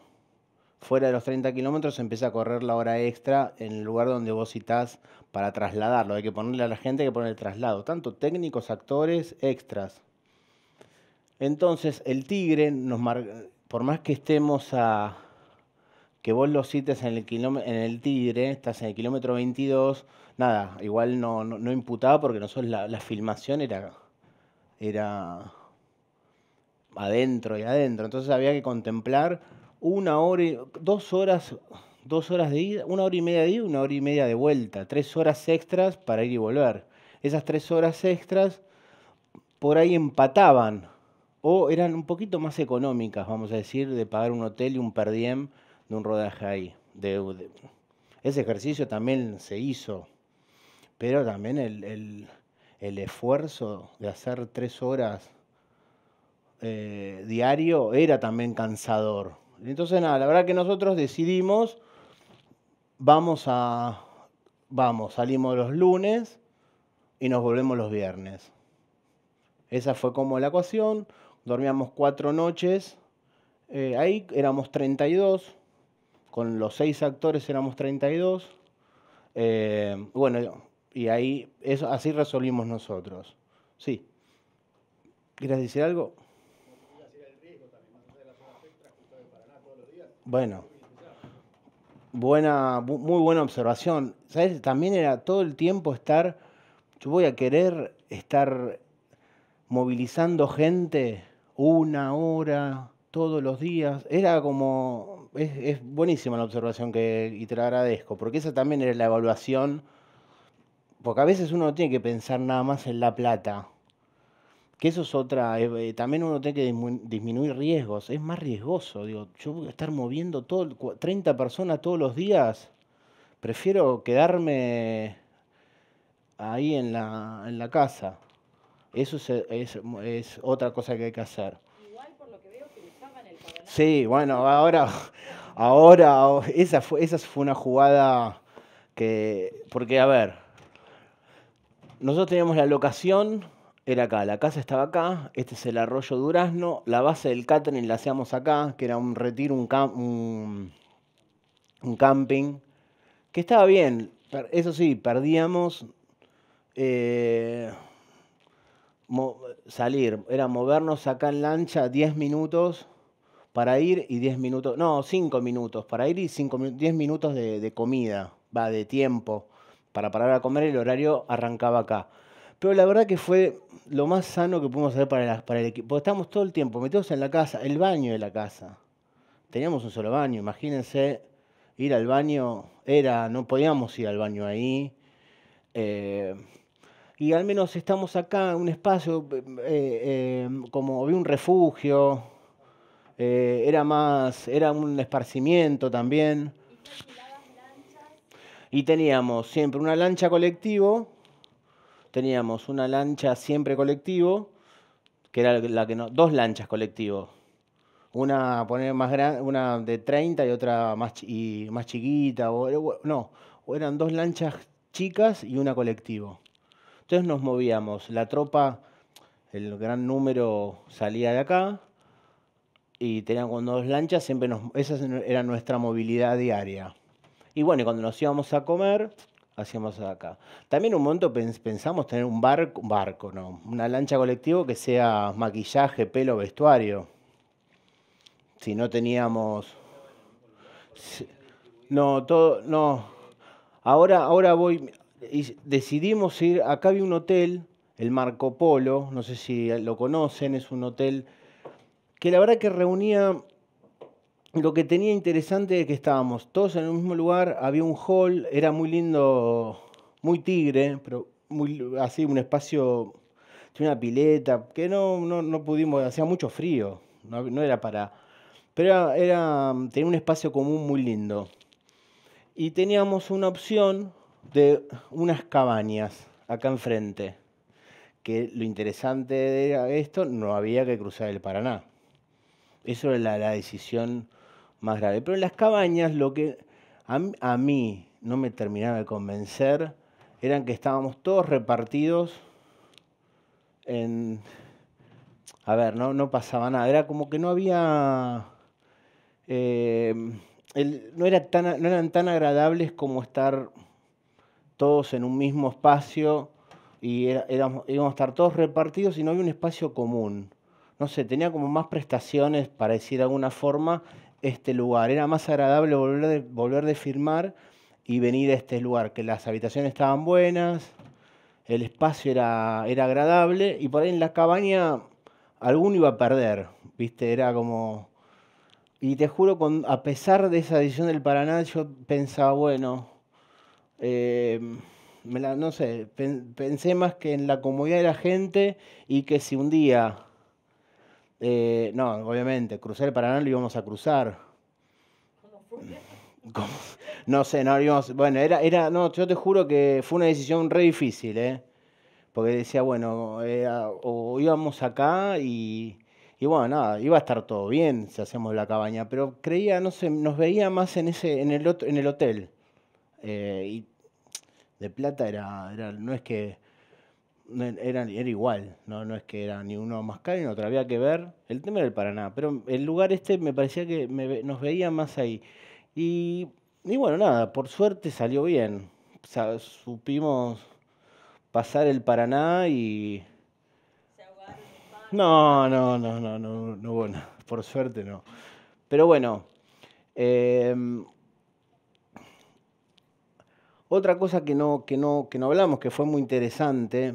fuera de los 30 kilómetros empieza a correr la hora extra en el lugar donde vos citás para trasladarlo. Hay que ponerle a la gente que poner el traslado, tanto técnicos, actores, extras. Entonces, el tigre, nos por más que estemos a. que vos lo cites en el, tigre, estás en el kilómetro 22, nada, igual no, no, imputaba porque nosotros la, la filmación era. era adentro y adentro. Entonces había que contemplar una hora, y, dos horas, dos horas de ida, una hora y media de ida, una hora y media de vuelta, tres horas extras para ir y volver. Esas tres horas extras por ahí empataban o eran un poquito más económicas, vamos a decir, de pagar un hotel y un per diem de un rodaje ahí. ese ejercicio también se hizo, pero también el, el, el esfuerzo de hacer tres horas eh, diario era también cansador. Entonces, nada, la verdad que nosotros decidimos, vamos a, vamos, salimos los lunes y nos volvemos los viernes. Esa fue como la ecuación, dormíamos cuatro noches, eh, ahí éramos 32, con los seis actores éramos 32, eh, bueno, y ahí, así resolvimos nosotros. Sí. ¿Quieres decir algo? Bueno, buena, muy buena observación. ¿Sabes? También era todo el tiempo estar, yo voy a querer estar movilizando gente una hora todos los días. Era como, es, buenísima la observación que, y te la agradezco, porque esa también era la evaluación, porque a veces uno tiene que pensar nada más en la plata que eso es otra, eh, eh, también uno tiene que disminuir riesgos, es más riesgoso, digo, yo voy a estar moviendo todo, 30 personas todos los días, prefiero quedarme ahí en la, casa. Eso eh, es, otra cosa que hay que hacer. Igual por lo que veo el Sí, bueno, ahora, ahora oh, esa, fue, esa fue una jugada que, porque a ver, nosotros teníamos la locación era acá, la casa estaba acá, este es el arroyo Durazno, la base del catering la hacíamos acá, que era un retiro, un, un, camping, que estaba bien, eso sí, perdíamos eh, salir, era movernos acá en lancha 10 minutos para ir y 10 minutos, no, 5 minutos para ir y 10 minutos de, de comida, va, de tiempo, para parar a comer, el horario arrancaba acá. Pero la verdad que fue lo más sano que pudimos hacer para, el equipo. Estábamos todo el tiempo metidos en la casa, el baño de la casa. Teníamos un solo baño, imagínense, ir al baño era, no podíamos ir al baño ahí. Eh, y al menos estamos acá en un espacio, eh, eh, como vi un refugio, era más, era un esparcimiento también. Y teníamos siempre una lancha colectivo teníamos una lancha siempre colectivo, que era la que no, dos lanchas colectivo. Una poner más grande una de 30 y otra más y más chiquita o, no, eran dos lanchas chicas y una colectivo. Entonces nos movíamos, la tropa el gran número salía de acá y teníamos dos lanchas, siempre nos, esa era nuestra movilidad diaria. Y bueno, cuando nos íbamos a comer, hacíamos acá. También un momento pensamos tener un barco, un barco, no, una lancha colectivo que sea maquillaje, pelo, vestuario. Si no teníamos no, todo no. Ahora ahora voy decidimos ir, acá había un hotel, el Marco Polo, no sé si lo conocen, es un hotel que la verdad que reunía lo que tenía interesante es que estábamos todos en el mismo lugar, había un hall, era muy lindo, muy tigre, pero así un espacio, tenía una pileta, que no, no, pudimos, hacía mucho frío, no, era para... Pero era, tenía un espacio común muy lindo. Y teníamos una opción de unas cabañas acá enfrente, que lo interesante era esto, no había que cruzar el Paraná. Eso era la, la decisión más grave. Pero en las cabañas lo que a, mí no me terminaba de convencer eran que estábamos todos repartidos en... A ver, no, no pasaba nada, era como que no había... Eh, no, eran tan agradables como estar todos en un mismo espacio y íbamos a estar todos repartidos y no había un espacio común. No sé, tenía como más prestaciones, para decir de alguna forma, este lugar. Era más agradable volver de, volver de firmar y venir a este lugar, que las habitaciones estaban buenas, el espacio era, era agradable y por ahí en la cabaña alguno iba a perder, ¿viste? Era como... Y te juro, con, a pesar de esa decisión del Paraná, yo pensaba, bueno, eh, no sé, pensé más que en la comodidad de la gente y que si un día eh, no, obviamente, cruzar el Paraná lo íbamos a cruzar. ¿Cómo No sé, no Bueno, era, era. No, yo te juro que fue una decisión re difícil, ¿eh? Porque decía, bueno, o íbamos acá y. Y bueno, nada, iba a estar todo bien si hacemos la cabaña, pero creía, no sé, nos veía más en, ese, en, el, otro en el hotel. Eh, y de plata era, era, no es que era, igual, no, no es que era ni uno más caro ni otro, había que ver. El tema era el Paraná, pero el lugar este me parecía que nos veía más ahí. Y, bueno, nada, por suerte salió bien. supimos pasar el Paraná y. No, no, no, no, no, no, bueno, por suerte no. Pero bueno, em, otra cosa que no, no, que no hablamos, que fue muy interesante,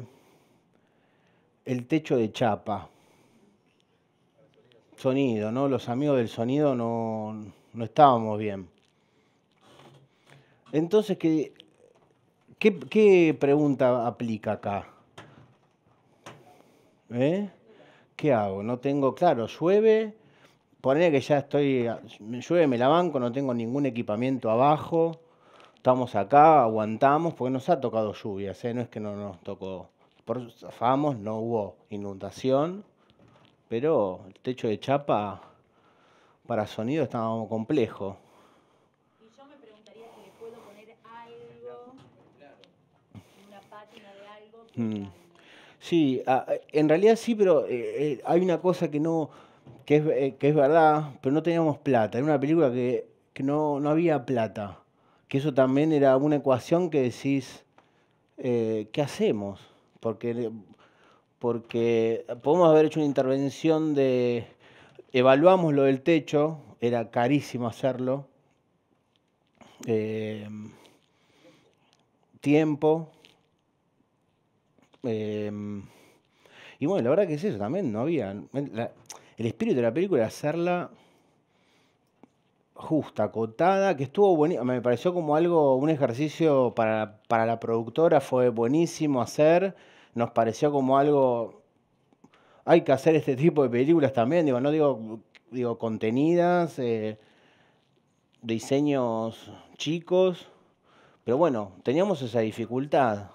el techo de chapa. Sonido, ¿no? Los amigos del sonido no, no estábamos bien. Entonces, ¿qué, qué, pregunta aplica acá? ¿Eh? ¿Qué hago? No tengo, claro, llueve, poner que ya estoy, llueve, me la banco, no tengo ningún equipamiento abajo, estamos acá, aguantamos, porque nos ha tocado lluvias, ¿eh? no es que no nos tocó Famos no hubo inundación, pero el techo de chapa para sonido estaba complejo. Y yo me preguntaría si le puedo poner algo, una pátina de algo. Mm. Sí, ah, en realidad sí, pero eh, eh, hay una cosa que no eh, que es, verdad, pero no teníamos plata. Era una película que, no, había plata. Que eso también era una ecuación que decís, ¿qué hacemos? porque, porque podemos haber hecho una intervención de, evaluamos lo del techo, era carísimo hacerlo, eh, tiempo, eh, y bueno, la verdad que es eso también, no había, el espíritu de la película era hacerla justa, acotada, que estuvo buenísimo. Me pareció como algo, un ejercicio para, la productora, fue buenísimo hacer. Nos pareció como algo. Hay que hacer este tipo de películas también, digo, no digo, digo contenidas, eh, diseños chicos, pero bueno, teníamos esa dificultad.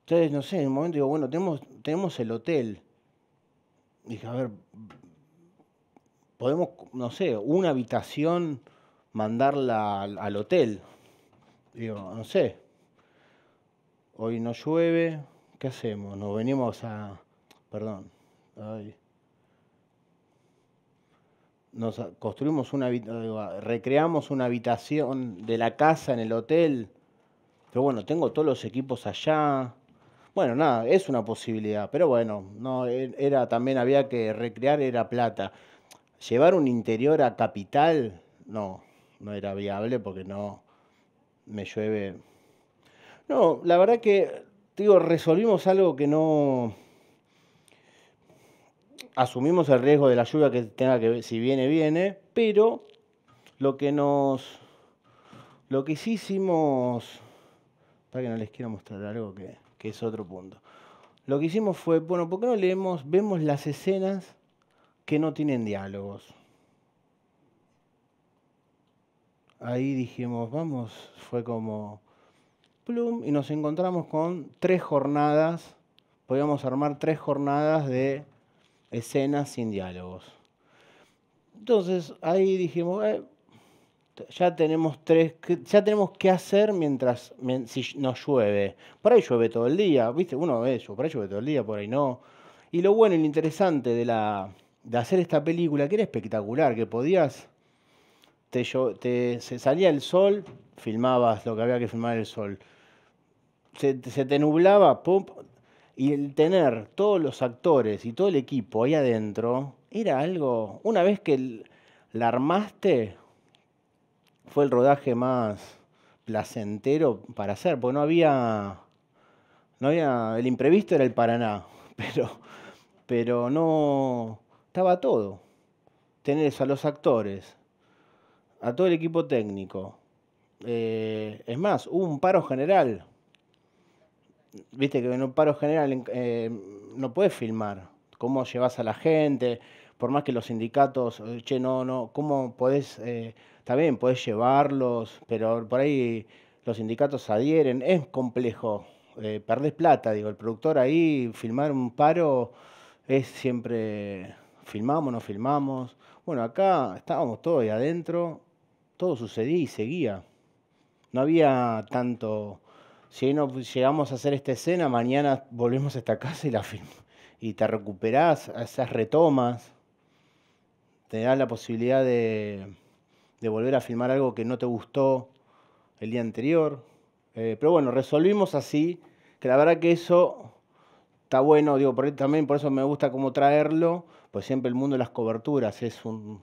Entonces, no sé, en un momento digo, bueno, tenemos, tenemos el hotel. Dije, a ver, podemos, no sé, una habitación mandarla al, hotel. Digo, no sé. Hoy no llueve, ¿qué hacemos? Nos venimos a. Perdón. Nos construimos una recreamos una habitación de la casa en el hotel. Pero bueno, tengo todos los equipos allá. Bueno, nada, es una posibilidad. Pero bueno, no, e, era también había que recrear, era plata. Llevar un interior a capital, no, no era viable porque no me llueve. No, la verdad que, digo, resolvimos algo que no... Asumimos el riesgo de la lluvia que tenga que si viene, viene, pero lo que nos... Lo que hicimos... Para que no les quiero mostrar algo que, que es otro punto. Lo que hicimos fue, bueno, ¿por qué no leemos, vemos las escenas que no tienen diálogos. Ahí dijimos, vamos, fue como plum, y nos encontramos con tres jornadas, podíamos armar tres jornadas de escenas sin diálogos. Entonces ahí dijimos, eh, ya tenemos tres, ya tenemos qué hacer mientras si nos llueve. Por ahí llueve todo el día, viste, uno ve eso, por ahí llueve todo el día, por ahí no. Y lo bueno y lo interesante de la de hacer esta película que era espectacular, que podías, te, se salía el sol, filmabas lo que había que filmar el sol, se, te nublaba, y el tener todos los actores y todo el equipo ahí adentro era algo, una vez que la armaste, fue el rodaje más placentero para hacer, porque no había, no había, el imprevisto era el Paraná, pero, pero no, estaba todo. Tenés a los actores, a todo el equipo técnico. Eh, es más, hubo un paro general. Viste que en un paro general eh, no puedes filmar. ¿Cómo llevas a la gente? Por más que los sindicatos, eh, che, no, no, ¿cómo podés? también podés llevarlos, pero por ahí los sindicatos adhieren. Es complejo. perdés plata, digo, el productor ahí, filmar un paro es siempre filmamos, no filmamos. Bueno, acá estábamos todos ahí adentro, todo sucedía y seguía. No había tanto, si no llegamos a hacer esta escena, mañana volvemos a esta casa y la filmamos. Y te recuperás, haces retomas, te da la posibilidad de, volver a filmar algo que no te gustó el día anterior. Eh, pero bueno, resolvimos así, que la verdad que eso está bueno, digo, por, también por eso me gusta cómo traerlo, pues siempre el mundo de las coberturas es un...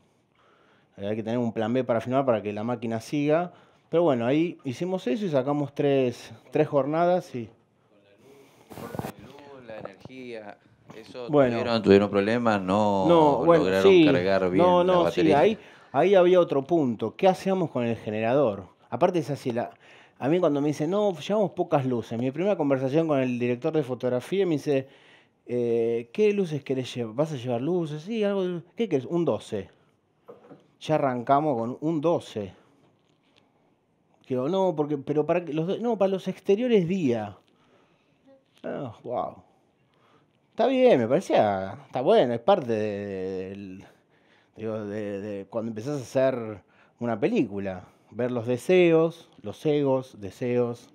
Hay que tener un plan B para filmar para que la máquina siga. Pero bueno, ahí hicimos eso y sacamos tres, jornadas y... Con la luz, la energía... Eso tuvieron, tuvieron problemas, no, lograron cargar bien Sí, ahí, había otro punto. ¿Qué hacíamos con el generador? Aparte es así, la, a mí cuando me dicen, no, llevamos pocas luces, mi primera conversación con el director de fotografía me dice, eh, ¿qué luces querés llevar? ¿Vas a llevar luces? Sí, algo. ¿Qué querés? Un 12. Ya arrancamos con un 12. no, porque, pero para los, para los exteriores día. wow. Ah, está bien, me parecía, ah, está bueno, es parte de, de, cuando empezás a hacer una película, ver los deseos, los egos, deseos,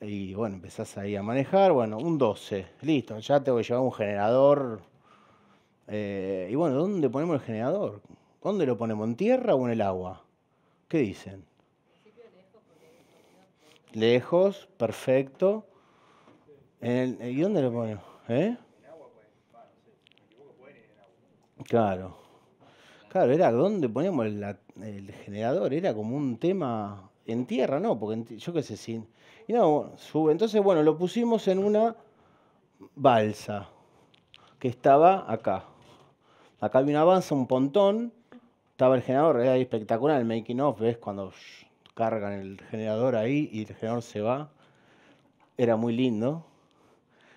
y bueno, empezás ahí a manejar, bueno, un 12, listo, ya tengo que llevar un generador. Eh, y bueno, ¿dónde ponemos el generador? ¿Dónde lo ponemos? ¿En tierra o en el agua? ¿Qué dicen? Lejos, perfecto. ¿Y dónde lo ponemos? ¿Eh? Claro. Claro, era dónde ponemos el, generador, era como un tema en tierra, ¿no? Porque yo qué sé, sin y no, sube. Entonces, bueno, lo pusimos en una balsa que estaba acá. Acá había una balsa, un pontón. Estaba el generador, era espectacular el making of, ¿ves? Cuando cargan el generador ahí y el generador se va. Era muy lindo.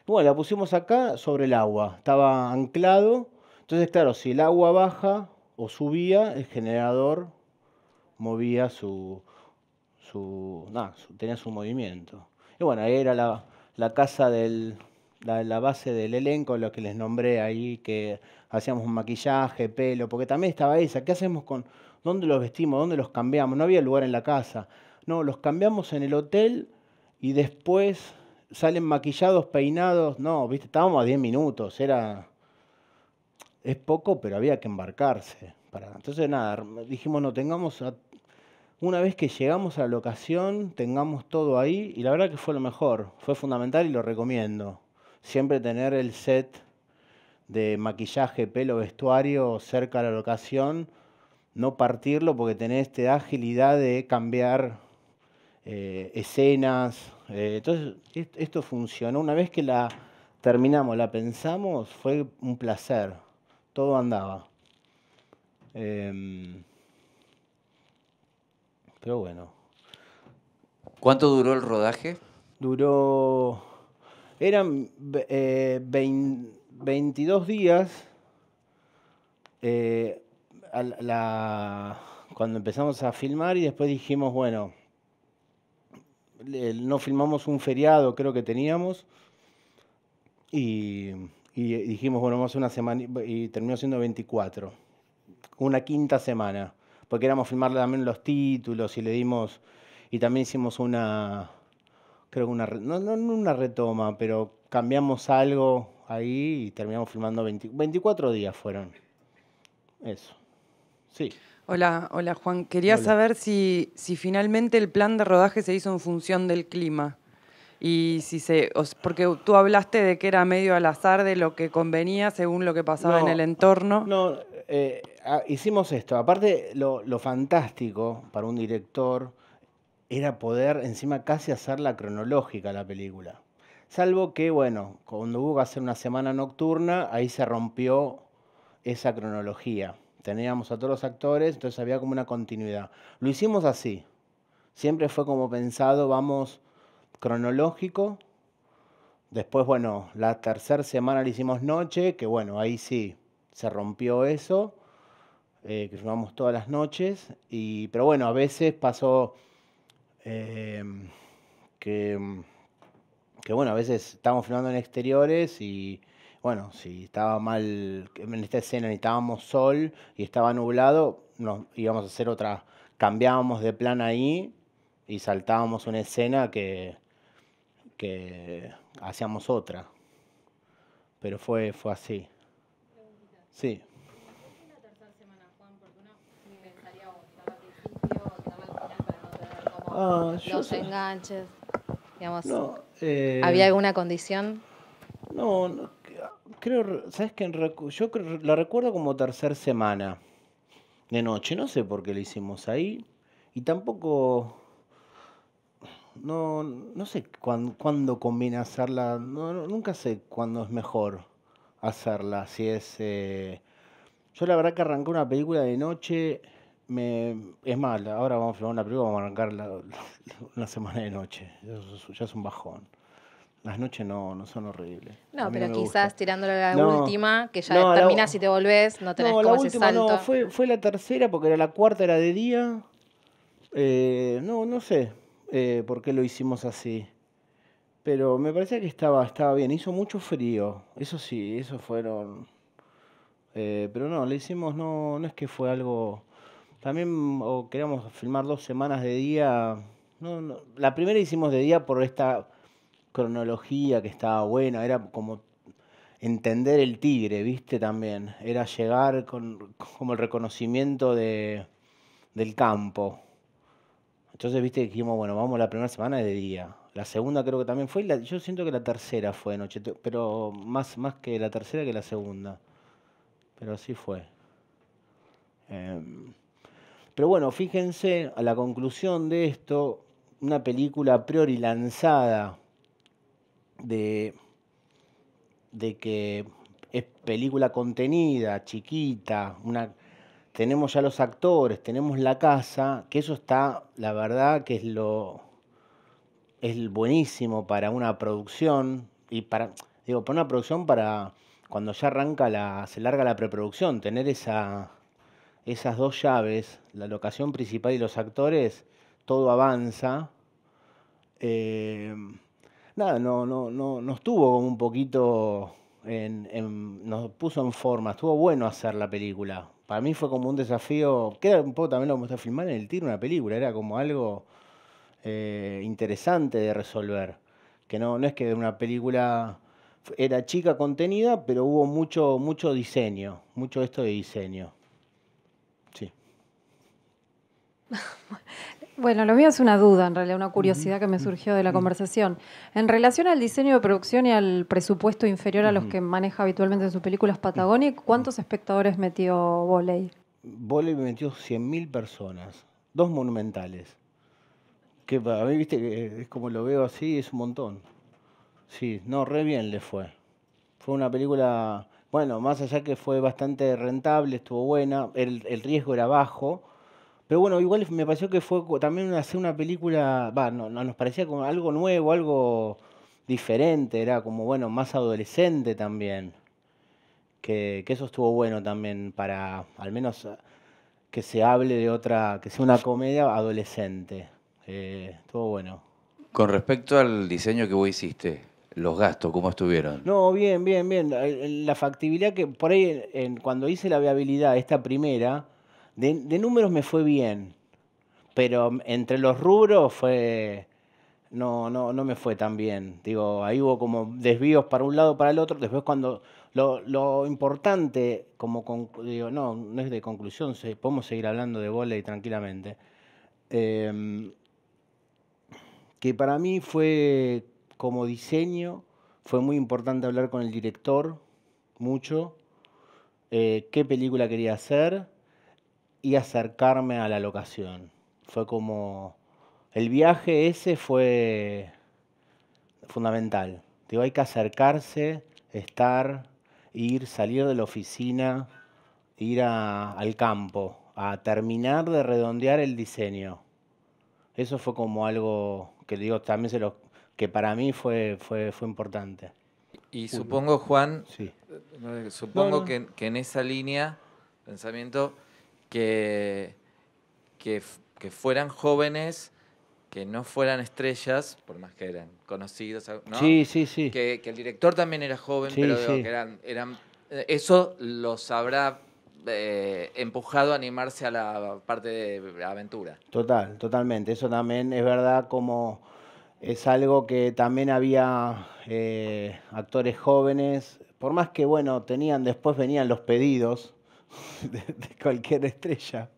Bueno, la pusimos acá sobre el agua, estaba anclado. Entonces, claro, si el agua baja o subía, el generador movía su, su, tenía su movimiento. Y bueno, ahí era la, casa de la, base del elenco, lo que les nombré ahí, que hacíamos un maquillaje, pelo, porque también estaba esa, ¿qué hacemos con, dónde los vestimos, dónde los cambiamos? No había lugar en la casa. No, los cambiamos en el hotel y después salen maquillados, peinados. No, viste, estábamos a 10 minutos, era... Es poco, pero había que embarcarse. Entonces, nada, dijimos, no, tengamos a una vez que llegamos a la locación, tengamos todo ahí y la verdad que fue lo mejor, fue fundamental y lo recomiendo. Siempre tener el set de maquillaje, pelo, vestuario cerca de la locación, no partirlo porque tenés, esta agilidad de cambiar eh, escenas. Eh, entonces, esto funcionó. Una vez que la terminamos, la pensamos, fue un placer. Todo andaba. Em, pero bueno. ¿Cuánto duró el rodaje? Duró. Eran 22 eh, días. Eh, cuando empezamos a filmar y después dijimos, bueno, no filmamos un feriado, creo que teníamos. Y, dijimos, bueno, vamos a una semana. Y terminó siendo 24. Una quinta semana porque queríamos filmarle también los títulos y le dimos, y también hicimos una, creo que una, no, no, una retoma, pero cambiamos algo ahí y terminamos filmando 24 días fueron. Eso. Sí. Hola, hola Juan. Quería saber si, si finalmente el plan de rodaje se hizo en función del clima. Y si se. Porque tú hablaste de que era medio al azar de lo que convenía según lo que pasaba en el entorno. No, eh, ah, hicimos esto. Aparte, lo, fantástico para un director era poder encima casi hacer la cronológica la película. Salvo que, bueno, cuando hubo que hacer una semana nocturna, ahí se rompió esa cronología. Teníamos a todos los actores, entonces había como una continuidad. Lo hicimos así. Siempre fue como pensado, vamos cronológico. Después, bueno, la tercera semana la hicimos noche, que bueno, ahí sí, se rompió eso, eh, que filmamos todas las noches, y, pero bueno, a veces pasó eh, que, bueno, a veces estábamos filmando en exteriores y bueno, si estaba mal, en esta escena necesitábamos sol y estaba nublado, íbamos a hacer otra, cambiábamos de plan ahí y saltábamos una escena que, que hacíamos otra. Pero fue, fue así. Sí. Ah, los sé. enganches, digamos. No, eh, ¿Había alguna condición? No, no creo, ¿sabes que Yo la recuerdo como tercer semana de noche, no sé por qué lo hicimos ahí y tampoco, no, no sé cuándo, cuándo conviene hacerla, no, nunca sé cuándo es mejor hacerla. Así es. Eh, yo la verdad que arranqué una película de noche. Me, es malo ahora vamos a filmar una película, vamos a arrancar la, una semana de noche. ya es un bajón. Las noches no, no son horribles. No, pero quizás tirándola la última, que ya terminás y te volvés, no tenés como fue, fue la tercera porque era la cuarta, era de día. Eh, no, no sé eh, por qué lo hicimos así. Pero me parecía que estaba, estaba bien. Hizo mucho frío, eso sí, eso fueron. Eh, pero no, le hicimos, no, es que fue algo. También queríamos filmar dos semanas de día. No, no. La primera hicimos de día por esta cronología que estaba buena, era como entender el tigre, viste también. Era llegar con como el reconocimiento del campo. Entonces, viste, dijimos, bueno, vamos la primera semana de día. La segunda creo que también fue, yo siento que la tercera fue noche, pero más, más que la tercera que la segunda. Pero así fue. Em, pero bueno, fíjense a la conclusión de esto, una película a priori lanzada de, de que es película contenida, chiquita, una, tenemos ya los actores, tenemos la casa, que eso está, la verdad que es lo es buenísimo para una producción y para, digo, para una producción para cuando ya arranca la, se larga la preproducción, tener esa, esas dos llaves, la locación principal y los actores, todo avanza. Em, nada, no, no, no, nos tuvo como un poquito, en, nos puso en forma, estuvo bueno hacer la película. Para mí fue como un desafío, que era un poco también lo que me gusta filmar en el tiro, una película, era como algo eh, interesante de resolver. Que no, no es que una película era chica contenida, pero hubo mucho, mucho diseño, mucho esto de diseño. Sí. Bueno, lo mío es una duda, en realidad, una curiosidad que me surgió de la conversación. En relación al diseño de producción y al presupuesto inferior a los que maneja habitualmente en sus películas Patagonia, ¿cuántos espectadores metió Voley? Voley metió 100.000 personas, dos monumentales. Que a mí, viste, es como lo veo así, es un montón. Sí, no, re bien le fue. Fue una película, bueno, más allá que fue bastante rentable, estuvo buena, el, el riesgo era bajo. Pero bueno, igual me pareció que fue también hacer una película, va, no, no, nos parecía como algo nuevo, algo diferente, era como, bueno, más adolescente también. Que, que eso estuvo bueno también para, al menos, que se hable de otra, que sea una comedia adolescente. Eh, todo bueno. Con respecto al diseño que vos hiciste, los gastos, ¿cómo estuvieron? No, bien, bien, bien. La factibilidad que por ahí, cuando hice la viabilidad, esta primera, de, números me fue bien, pero entre los rubros fue... No, no, no me fue tan bien. Digo, ahí hubo como desvíos para un lado, para el otro. Después cuando lo, importante, como digo, no, no es de conclusión, podemos seguir hablando de volei tranquilamente. Eh, que para mí fue como diseño, fue muy importante hablar con el director, mucho, eh, qué película quería hacer y acercarme a la locación. Fue como, el viaje ese fue fundamental. Digo, hay que acercarse, estar, ir, salir de la oficina, ir al campo, a terminar de redondear el diseño. Eso fue como algo que digo, también se los, que para mí fue, fue, fue importante. Y supongo, Juan, eh, supongo que, en esa línea, pensamiento, que, que, que, fueran jóvenes, que no fueran estrellas, por más que eran conocidos, Sí, sí, sí. Que, el director también era joven, pero eran, eh, eso lo sabrá... Eh, empujado a animarse a la parte de aventura. Total, totalmente. Eso también es verdad como es algo que también había eh, actores jóvenes, por más que, bueno, tenían, después venían los pedidos de, cualquier estrella,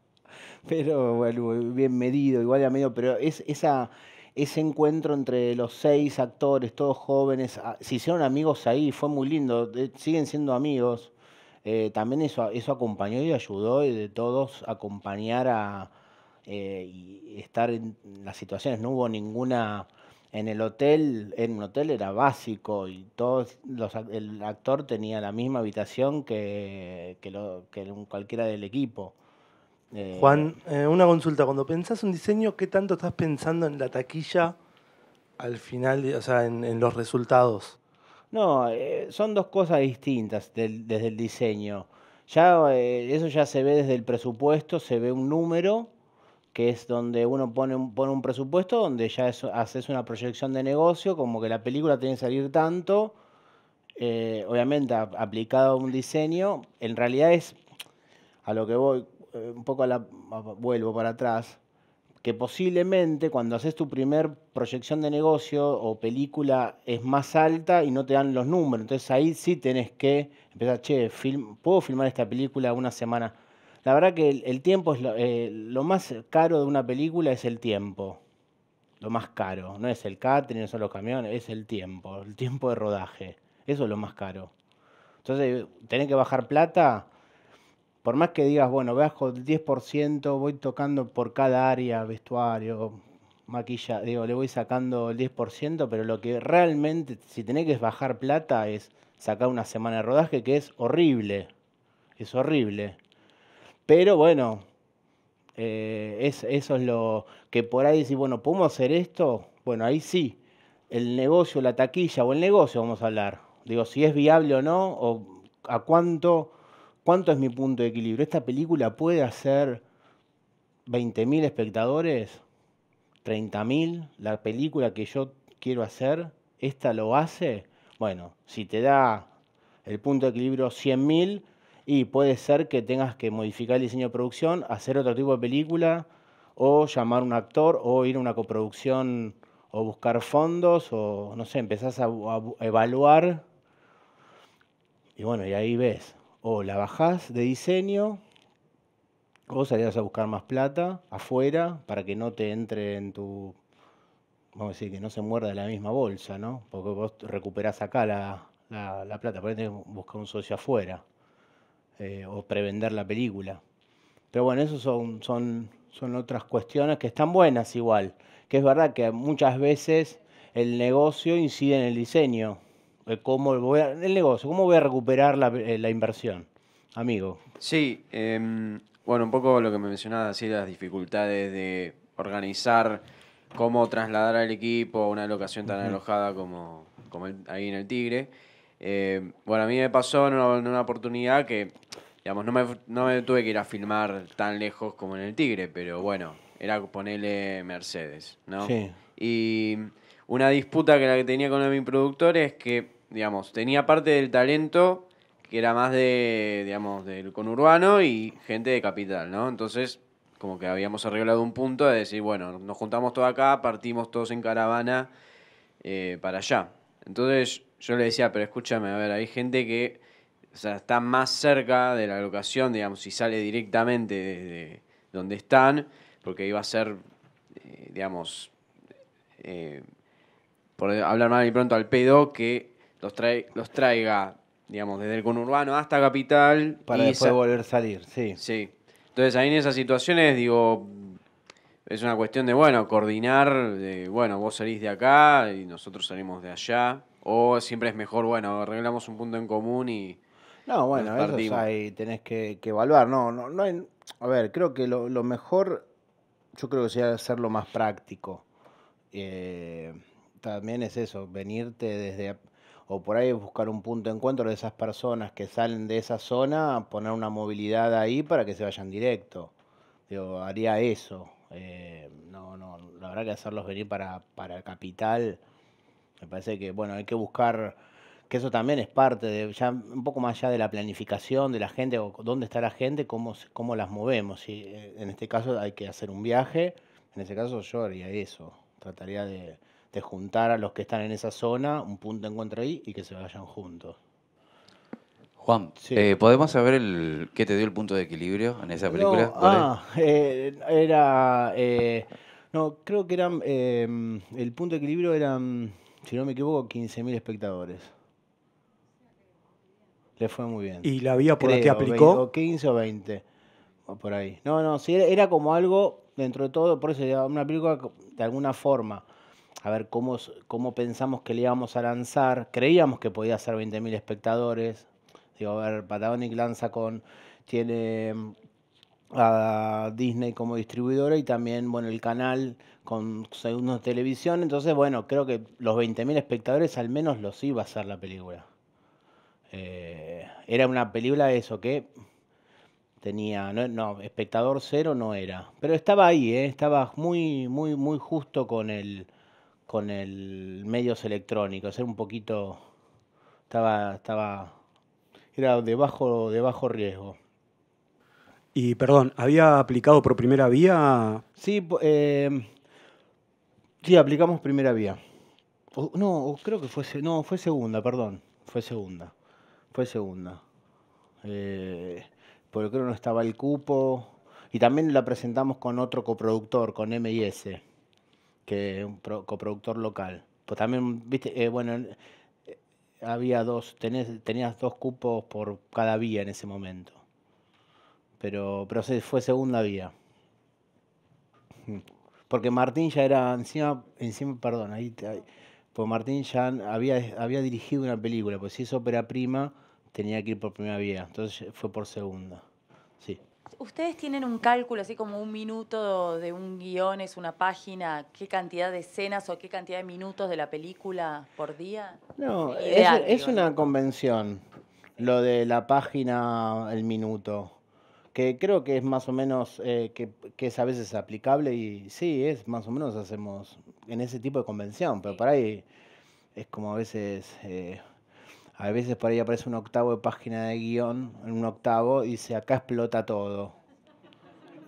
pero bueno, bien medido, igual a medio, pero es esa ese encuentro entre los seis actores, todos jóvenes, ah, se hicieron amigos ahí, fue muy lindo, siguen siendo amigos. Eh, también eso, eso acompañó y ayudó y de todos acompañar a eh, y estar en las situaciones. No hubo ninguna en el hotel, en un hotel era básico y todos el actor tenía la misma habitación que, que, cualquiera del equipo. Eh, Juan, eh, una consulta, cuando pensás un diseño, ¿qué tanto estás pensando en la taquilla al final, o sea, en los resultados? No, eh, son dos cosas distintas desde el diseño. Ya, eh, eso ya se ve desde el presupuesto, se ve un número, que es donde uno pone un, presupuesto, donde ya haces una proyección de negocio, como que la película tiene que salir tanto, eh, obviamente aplicado a un diseño, en realidad es a lo que voy, un poco a la, vuelvo para atrás, que posiblemente cuando haces tu primer proyección de negocio o película es más alta y no te dan los números. Entonces ahí sí tenés que empezar, che, ¿puedo filmar esta película una semana? La verdad que el, tiempo es eh, lo, más caro de una película es el tiempo. Lo más caro. No es el catering, no son los camiones, es el tiempo. El tiempo de rodaje. Eso es lo más caro. Entonces, tenés que bajar plata por más que digas, bueno, bajo el 10%, voy tocando por cada área, vestuario, maquilla, digo, le voy sacando el 10%, pero lo que realmente, si tenés que bajar plata, es sacar una semana de rodaje, que es horrible, es horrible. Pero bueno, eh, eso es lo que por ahí decís, bueno, ¿podemos hacer esto? Bueno, ahí sí, el negocio, la taquilla o el negocio vamos a hablar. Digo, si es viable o no, o a cuánto ¿Cuánto es mi punto de equilibrio? ¿Esta película puede hacer 20.000 espectadores? ¿30.000? ¿La película que yo quiero hacer? ¿Esta lo hace? Bueno, si te da el punto de equilibrio 100.000 y puede ser que tengas que modificar el diseño de producción, hacer otro tipo de película o llamar a un actor o ir a una coproducción o buscar fondos o no sé, empezás a, a evaluar y bueno, y ahí ves o la bajás de diseño o salías a buscar más plata afuera para que no te entre en tu, vamos a decir, que no se muerda la misma bolsa, ¿no? Porque vos recuperás acá la, la, plata, por ende buscar un socio afuera eh, o prevender la película. Pero bueno, esas son, son, son otras cuestiones que están buenas igual, que es verdad que muchas veces el negocio incide en el diseño cómo voy a, el negocio, cómo voy a recuperar la, eh, inversión, amigo. Sí, em, bueno, un poco lo que me mencionabas, así las dificultades de organizar cómo trasladar al equipo a una locación tan alojada como, ahí en el Tigre. Em, bueno, a mí me pasó en una, oportunidad que, digamos, no me, no me, tuve que ir a filmar tan lejos como en el Tigre, pero bueno, era ponerle Mercedes, ¿no? Sí. Y una disputa que la que tenía con mi productor es que, digamos, tenía parte del talento que era más de, digamos, del conurbano y gente de capital, ¿no? Entonces, como que habíamos arreglado un punto de decir, bueno, nos juntamos todos acá, partimos todos en caravana eh, para allá. Entonces yo le decía, pero escúchame, a ver, hay gente que está más cerca de la locación, digamos, si sale directamente desde donde están, porque iba a ser, eh, digamos, eh, por hablar mal y pronto al pedo, que los, traiga, digamos, desde el conurbano hasta capital. Para después volver a salir, sí. Sí. Entonces ahí en esas situaciones, digo, es una cuestión de, bueno, coordinar, de, bueno, vos salís de acá y nosotros salimos de allá. O siempre es mejor, bueno, arreglamos un punto en común y... No, bueno, eso ahí tenés que, evaluar. No, no, no a ver, creo que lo, lo mejor, yo creo que sería hacerlo más práctico. Eh, también es eso, venirte desde o por ahí buscar un punto de encuentro de esas personas que salen de esa zona, poner una movilidad ahí para que se vayan directo. yo haría eso. Eh, no, no, la verdad que hacerlos venir para, para capital, me parece que, bueno, hay que buscar, que eso también es parte de, ya un poco más allá de la planificación de la gente, o dónde está la gente, cómo, cómo las movemos. Y eh, en este caso hay que hacer un viaje, en ese caso yo haría eso, trataría de de juntar a los que están en esa zona, un punto de encuentro ahí y que se vayan juntos. Juan, eh, ¿podemos saber el, qué te dio el punto de equilibrio en esa película? ah, eh, era. Eh, no, creo que eran. el punto de equilibrio eran, si no me equivoco, 15.000 espectadores. Le fue muy bien. ¿Y la vía por que aplicó? 15 o 20. por ahí. No, no, si era, era como algo, dentro de todo, por eso era una película de alguna forma a ver cómo, pensamos que le íbamos a lanzar. Creíamos que podía ser 20.000 espectadores. Digo, a ver, Patagonic lanza con. tiene mm, a Disney como distribuidora y también, bueno, el canal con segundos de televisión. Entonces, bueno, creo que los 20.000 espectadores al menos los iba a hacer la película. Eh, era una película eso que tenía, no, espectador cero no era, pero estaba ahí, eh, estaba muy, muy, muy justo con el, con el medios electrónicos, era un poquito, estaba, estaba, era de bajo, riesgo. Y perdón, ¿había aplicado por primera vía? Sí, eh, sí, aplicamos primera vía. no, creo que fue, no, fue segunda, perdón, fue segunda, fue segunda. Eh, porque creo que no estaba el cupo. Y también la presentamos con otro coproductor, con MIS un coproductor local. Pues también, viste, eh, bueno, eh, había dos, tenías dos cupos por cada vía en ese momento. Pero, pero fue segunda vía. Mm. Porque Martín ya era, encima, encima perdón, ahí, pues Martín ya había, había dirigido una película, pues si es ópera prima, tenía que ir por primera vía, entonces fue por segunda. ¿Ustedes tienen un cálculo, así como un minuto de un guión, es una página, qué cantidad de escenas o qué cantidad de minutos de la película por día? No, es, una convención, lo de la página, el minuto, que creo que es más o menos, eh, que, es a veces aplicable y sí, es más o menos hacemos en ese tipo de convención, pero para por ahí es como a veces... Eh, a veces por ahí aparece un octavo de página de guión, un octavo, y dice, acá explota todo.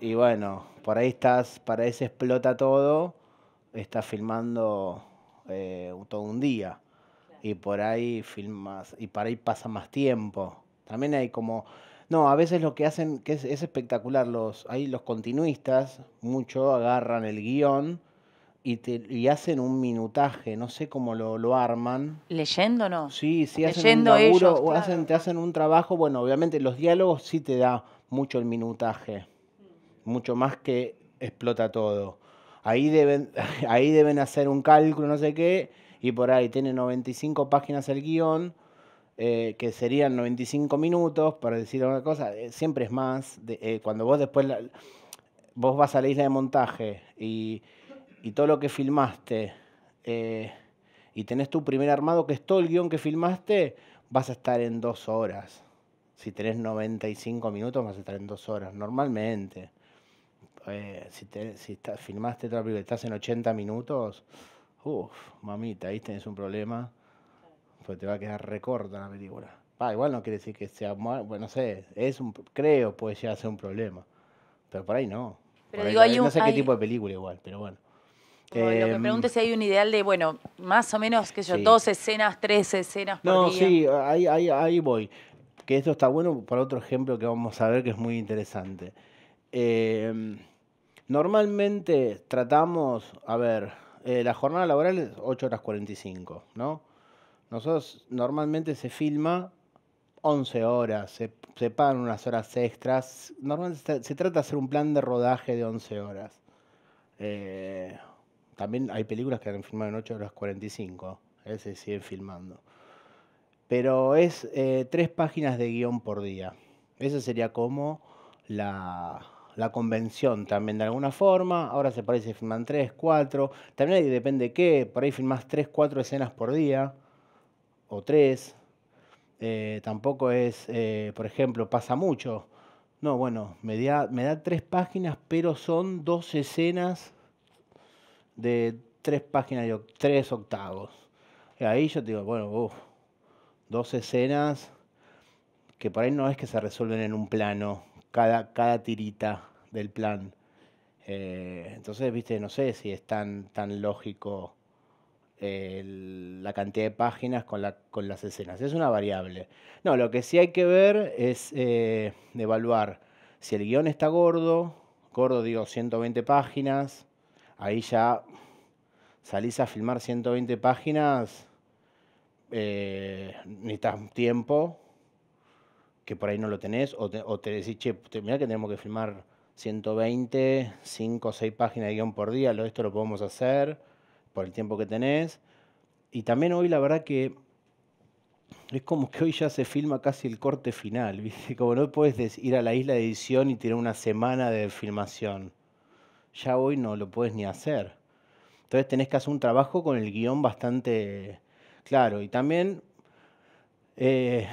Y bueno, por ahí estás, para ese explota todo, estás filmando eh, todo un día. Y por ahí filmas, y para ahí pasa más tiempo. También hay como... No, a veces lo que hacen, que es, espectacular, los, ahí los continuistas, mucho agarran el guión y, hacen un minutaje, no sé cómo lo, arman. ¿Leyendo no? Sí, sí, hacen un o te hacen un trabajo, bueno, obviamente los diálogos sí te da mucho el minutaje, mucho más que explota todo. Ahí deben, ahí deben hacer un cálculo, no sé qué, y por ahí tiene 95 páginas el guión, eh, que serían 95 minutos, para decir una cosa, eh, siempre es más, eh, cuando vos después, vos vas a la isla de montaje y y todo lo que filmaste eh, y tenés tu primer armado, que es todo el guión que filmaste, vas a estar en dos horas. Si tenés 95 minutos, vas a estar en dos horas, normalmente. Eh, si, filmaste toda la estás en 80 minutos, uff, mamita, ahí tenés un problema, pues te va a quedar recorta la película. igual no quiere decir que sea bueno, no sé, es un, creo puede llegar a ser un problema, pero por ahí no. no sé qué tipo de película igual, pero bueno lo que em, pregunto es si hay un ideal de, bueno, más o menos, que yo, dos escenas, tres escenas por no, sí, ahí, voy. Que esto está bueno para otro ejemplo que vamos a ver que es muy interesante. Em, normalmente tratamos, a ver, eh, la jornada laboral es 8 horas 45, ¿no? Nosotros normalmente se filma 11 horas, se, se pagan unas horas extras. Normalmente se, trata de hacer un plan de rodaje de 11 horas. Eh, también hay películas que han filmado en 8 horas 45, ¿eh? se siguen filmando. Pero es eh, tres páginas de guión por día. Eso sería como la, convención también de alguna forma. Ahora se parece que filman tres, cuatro. También depende de qué. Por ahí filmás tres, cuatro escenas por día. O tres. Eh, tampoco es, eh, por ejemplo, pasa mucho. No, bueno, me da tres páginas, pero son dos escenas de tres páginas y tres octavos. Y ahí yo digo, bueno, dos escenas que por ahí no es que se resuelven en un plano, cada, cada tirita del plan. Eh, entonces, viste, no sé si es tan, tan lógico la cantidad de páginas con, la, con, las escenas. Es una variable. No, lo que sí hay que ver es eh, evaluar si el guión está gordo, gordo digo 120 páginas, ahí ya salís a filmar 120 páginas, eh, necesitas tiempo, que por ahí no lo tenés, o te, decís, mirá que tenemos que filmar 120, 5 o 6 páginas de guión por día, esto lo podemos hacer por el tiempo que tenés. Y también hoy la verdad que es como que hoy ya se filma casi el corte final, ¿viste? Como no puedes ir a la isla de edición y tirar una semana de filmación ya hoy no lo puedes ni hacer. Entonces tenés que hacer un trabajo con el guión bastante claro. Y también, eh,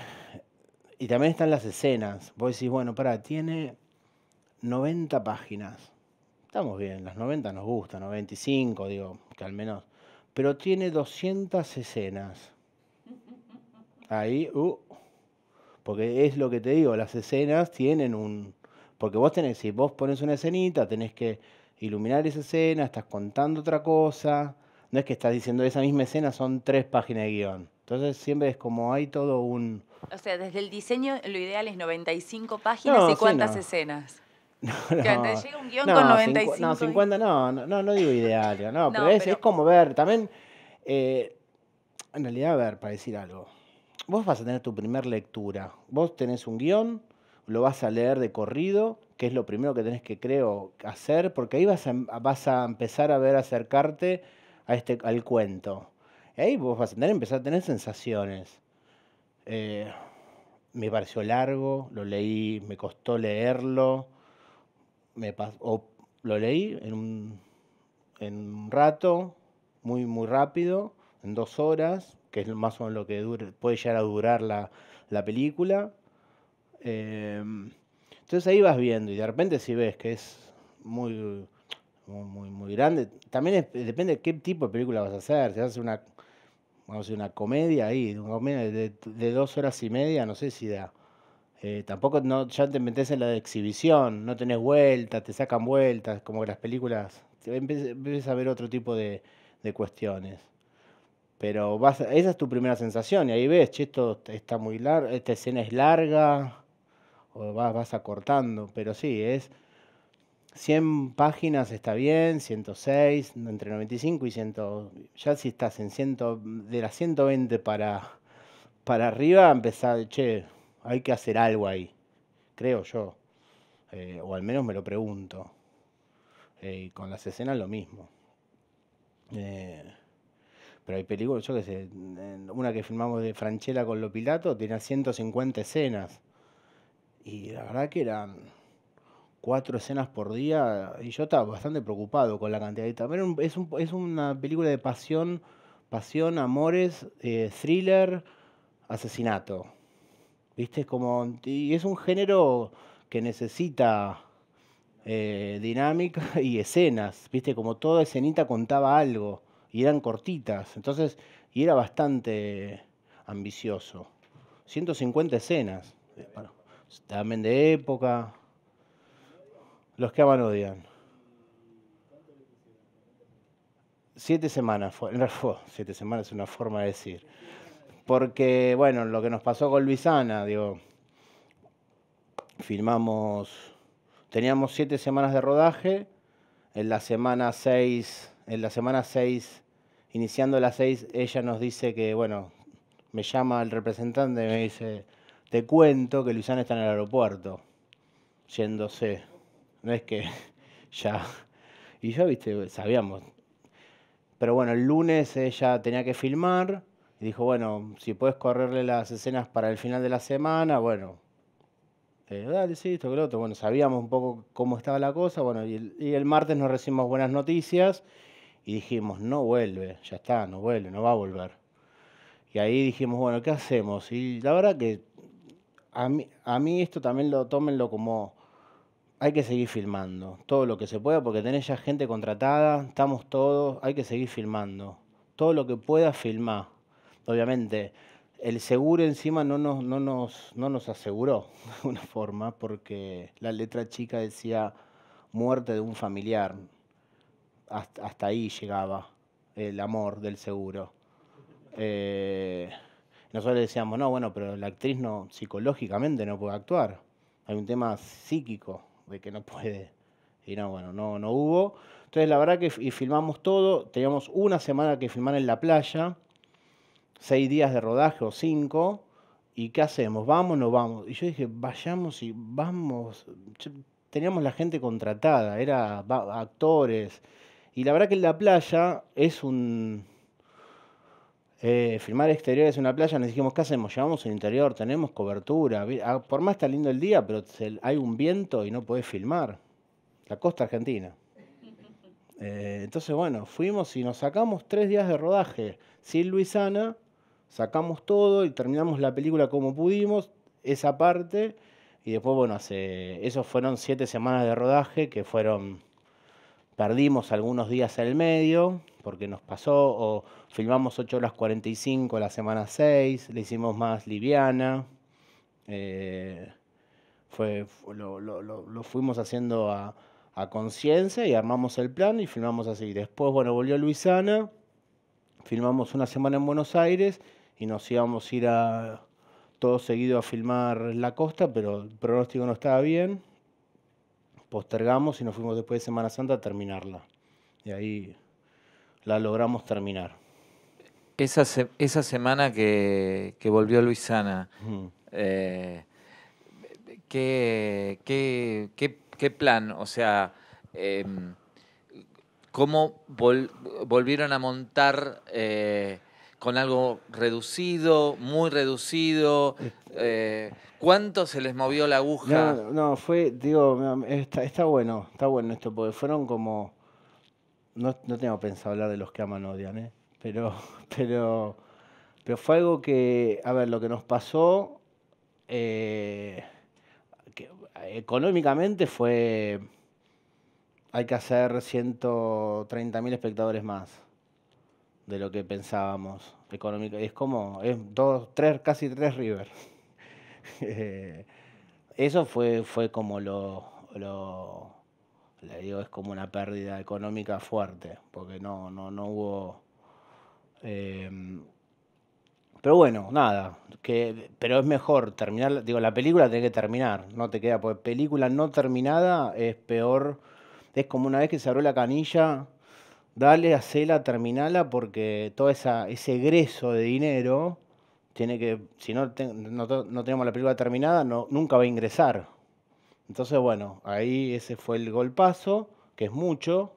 y también están las escenas. Vos decís, bueno, para, tiene 90 páginas. Estamos bien, las 90 nos gustan, 95, digo, que al menos. Pero tiene 200 escenas. Ahí, uh, porque es lo que te digo, las escenas tienen un... Porque vos tenés, si vos pones una escenita, tenés que iluminar esa escena, estás contando otra cosa, no es que estás diciendo esa misma escena, son tres páginas de guión. Entonces siempre es como hay todo un... O sea, desde el diseño lo ideal es 95 páginas y cuántas escenas. No, no. Que llega un guión con 95. No, 50 no, no, no digo ideal, no, pero, es, como ver, también, eh, en realidad, a ver, para decir algo, vos vas a tener tu primera lectura, vos tenés un guión, lo vas a leer de corrido que es lo primero que tenés que, creo, hacer, porque ahí vas a, vas a empezar a ver, acercarte a este, al cuento. Y ahí vos vas a empezar a tener sensaciones. Eh, me pareció largo, lo leí, me costó leerlo, me lo leí en un, en un rato, muy, muy rápido, en dos horas, que es más o menos lo que dure, puede llegar a durar la, la película. Eh, entonces ahí vas viendo y de repente si ves que es muy, muy, muy grande, también depende de qué tipo de película vas a hacer. Si vas a hacer una, una comedia ahí, una comedia de, dos horas y media, no sé si da. Eh, tampoco no, ya te metes en la de exhibición, no tenés vueltas, te sacan vueltas, como que las películas, empiezas a ver otro tipo de, cuestiones pero vas, esa es tu primera sensación y ahí ves, esto está muy largo, esta escena es larga, o vas, vas acortando, pero sí, es 100 páginas está bien, 106, entre 95 y 100, ya si estás en 100, de las 120 para, para arriba, empezar, che, hay que hacer algo ahí, creo yo, eh, o al menos me lo pregunto. Eh, con las escenas lo mismo. Eh, pero hay películas, yo qué sé, una que filmamos de Franchella con Lopilato tenía 150 escenas. Y la verdad que eran cuatro escenas por día y yo estaba bastante preocupado con la cantidad. También es, es una película de pasión, pasión, amores, eh, thriller, asesinato. ¿Viste? Es como, y es un género que necesita eh, dinámica y escenas. ¿Viste? Como toda escenita contaba algo y eran cortitas. Entonces, y era bastante ambicioso. 150 escenas. Bueno también de época. Los que aman odian. Siete semanas fue, siete semanas es una forma de decir. Porque, bueno, lo que nos pasó con Luisana, digo, filmamos, teníamos siete semanas de rodaje, en la semana seis, en la semana seis, iniciando las seis, ella nos dice que, bueno, me llama el representante y me dice, te cuento que Luisana está en el aeropuerto, yéndose. No es que ya. Y yo, viste, sabíamos. Pero bueno, el lunes ella tenía que filmar. Y dijo, bueno, si puedes correrle las escenas para el final de la semana, bueno. Eh, dale, sí, esto que lo otro. Bueno, sabíamos un poco cómo estaba la cosa. Bueno, y y el martes nos recibimos buenas noticias. Y dijimos, no vuelve, ya está, no vuelve, no va a volver. Y ahí dijimos, bueno, ¿qué hacemos? Y la verdad que a mí, esto también lo tómenlo como hay que seguir filmando todo lo que se pueda porque tenés ya gente contratada, estamos todos, hay que seguir filmando. Todo lo que pueda filmar. Obviamente, el seguro encima no nos, no nos, aseguró de alguna forma porque la letra chica decía muerte de un familiar. Hasta, hasta ahí llegaba el amor del seguro. Eh, nosotros decíamos, no, bueno, pero la actriz no psicológicamente no puede actuar. Hay un tema psíquico de que no puede. Y no, bueno, no, no hubo. Entonces, la verdad que y filmamos todo. Teníamos una semana que filmar en la playa, seis días de rodaje o cinco. ¿Y qué hacemos? ¿Vamos o no vamos? Y yo dije, vayamos y vamos. Teníamos la gente contratada, era actores. Y la verdad que en la playa es un, eh, filmar exteriores en una playa, nos dijimos, ¿qué hacemos? Llevamos el interior, tenemos cobertura. Ah, por más está lindo el día, pero hay un viento y no podés filmar. La costa argentina. Eh, entonces, bueno, fuimos y nos sacamos tres días de rodaje. Sin Luisana, sacamos todo y terminamos la película como pudimos, esa parte. Y después, bueno, hace, esos fueron siete semanas de rodaje que fueron perdimos algunos días en el medio, porque nos pasó, o filmamos 8 horas 45 la semana 6, le hicimos más liviana. Eh, fue, lo, fuimos haciendo a, conciencia y armamos el plan y filmamos así. Después, bueno, volvió Luisana, filmamos una semana en Buenos Aires y nos íbamos a ir a, todo seguido a filmar la costa, pero el pronóstico no estaba bien postergamos y nos fuimos después de Semana Santa a terminarla. Y ahí la logramos terminar. Esa, esa semana que, volvió Luisana, eh, ¿qué, plan? O sea, em, ¿cómo volvieron a montar... Eh, con algo reducido, muy reducido? Eh, ¿Cuánto se les movió la aguja? No, no, fue, digo, está, bueno, está bueno esto, porque fueron como... No, no tengo pensado hablar de los que aman odian, ¿eh? Pero, pero, pero fue algo que, a ver, lo que nos pasó eh, que, económicamente fue, hay que hacer 130.000 mil espectadores más de lo que pensábamos económico. Es como, es dos, tres, casi tres rivers. Eh, eso fue, fue como lo, le digo, es como una pérdida económica fuerte, porque no, no, hubo. Em, pero bueno, nada, que, pero es mejor terminar, digo, la película tiene que terminar, no te queda, porque película no terminada es peor, es como una vez que se abrió la canilla, dale, hacela, terminala, porque todo esa, ese egreso de dinero tiene que, si no, no, tenemos la película terminada, no, nunca va a ingresar. Entonces, bueno, ahí ese fue el golpazo, que es mucho,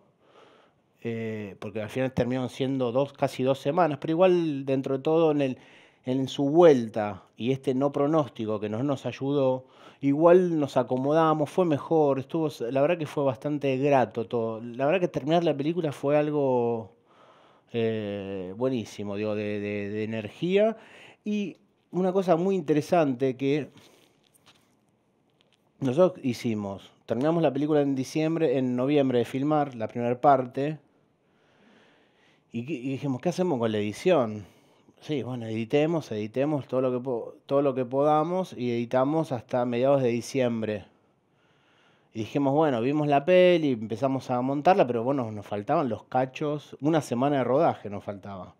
eh, porque al final terminaron siendo dos, casi dos semanas, pero igual dentro de todo en, el, en su vuelta y este no pronóstico que no nos ayudó, igual nos acomodamos, fue mejor, estuvo, la verdad que fue bastante grato todo. La verdad que terminar la película fue algo eh, buenísimo, digo, de, de, energía. Y una cosa muy interesante que nosotros hicimos, terminamos la película en diciembre, en noviembre de filmar la primera parte, y, y dijimos, ¿qué hacemos con la edición? Sí, bueno, editemos, editemos todo lo que todo lo que podamos y editamos hasta mediados de diciembre. Y dijimos, bueno, vimos la peli, empezamos a montarla, pero bueno, nos faltaban los cachos, una semana de rodaje nos faltaba.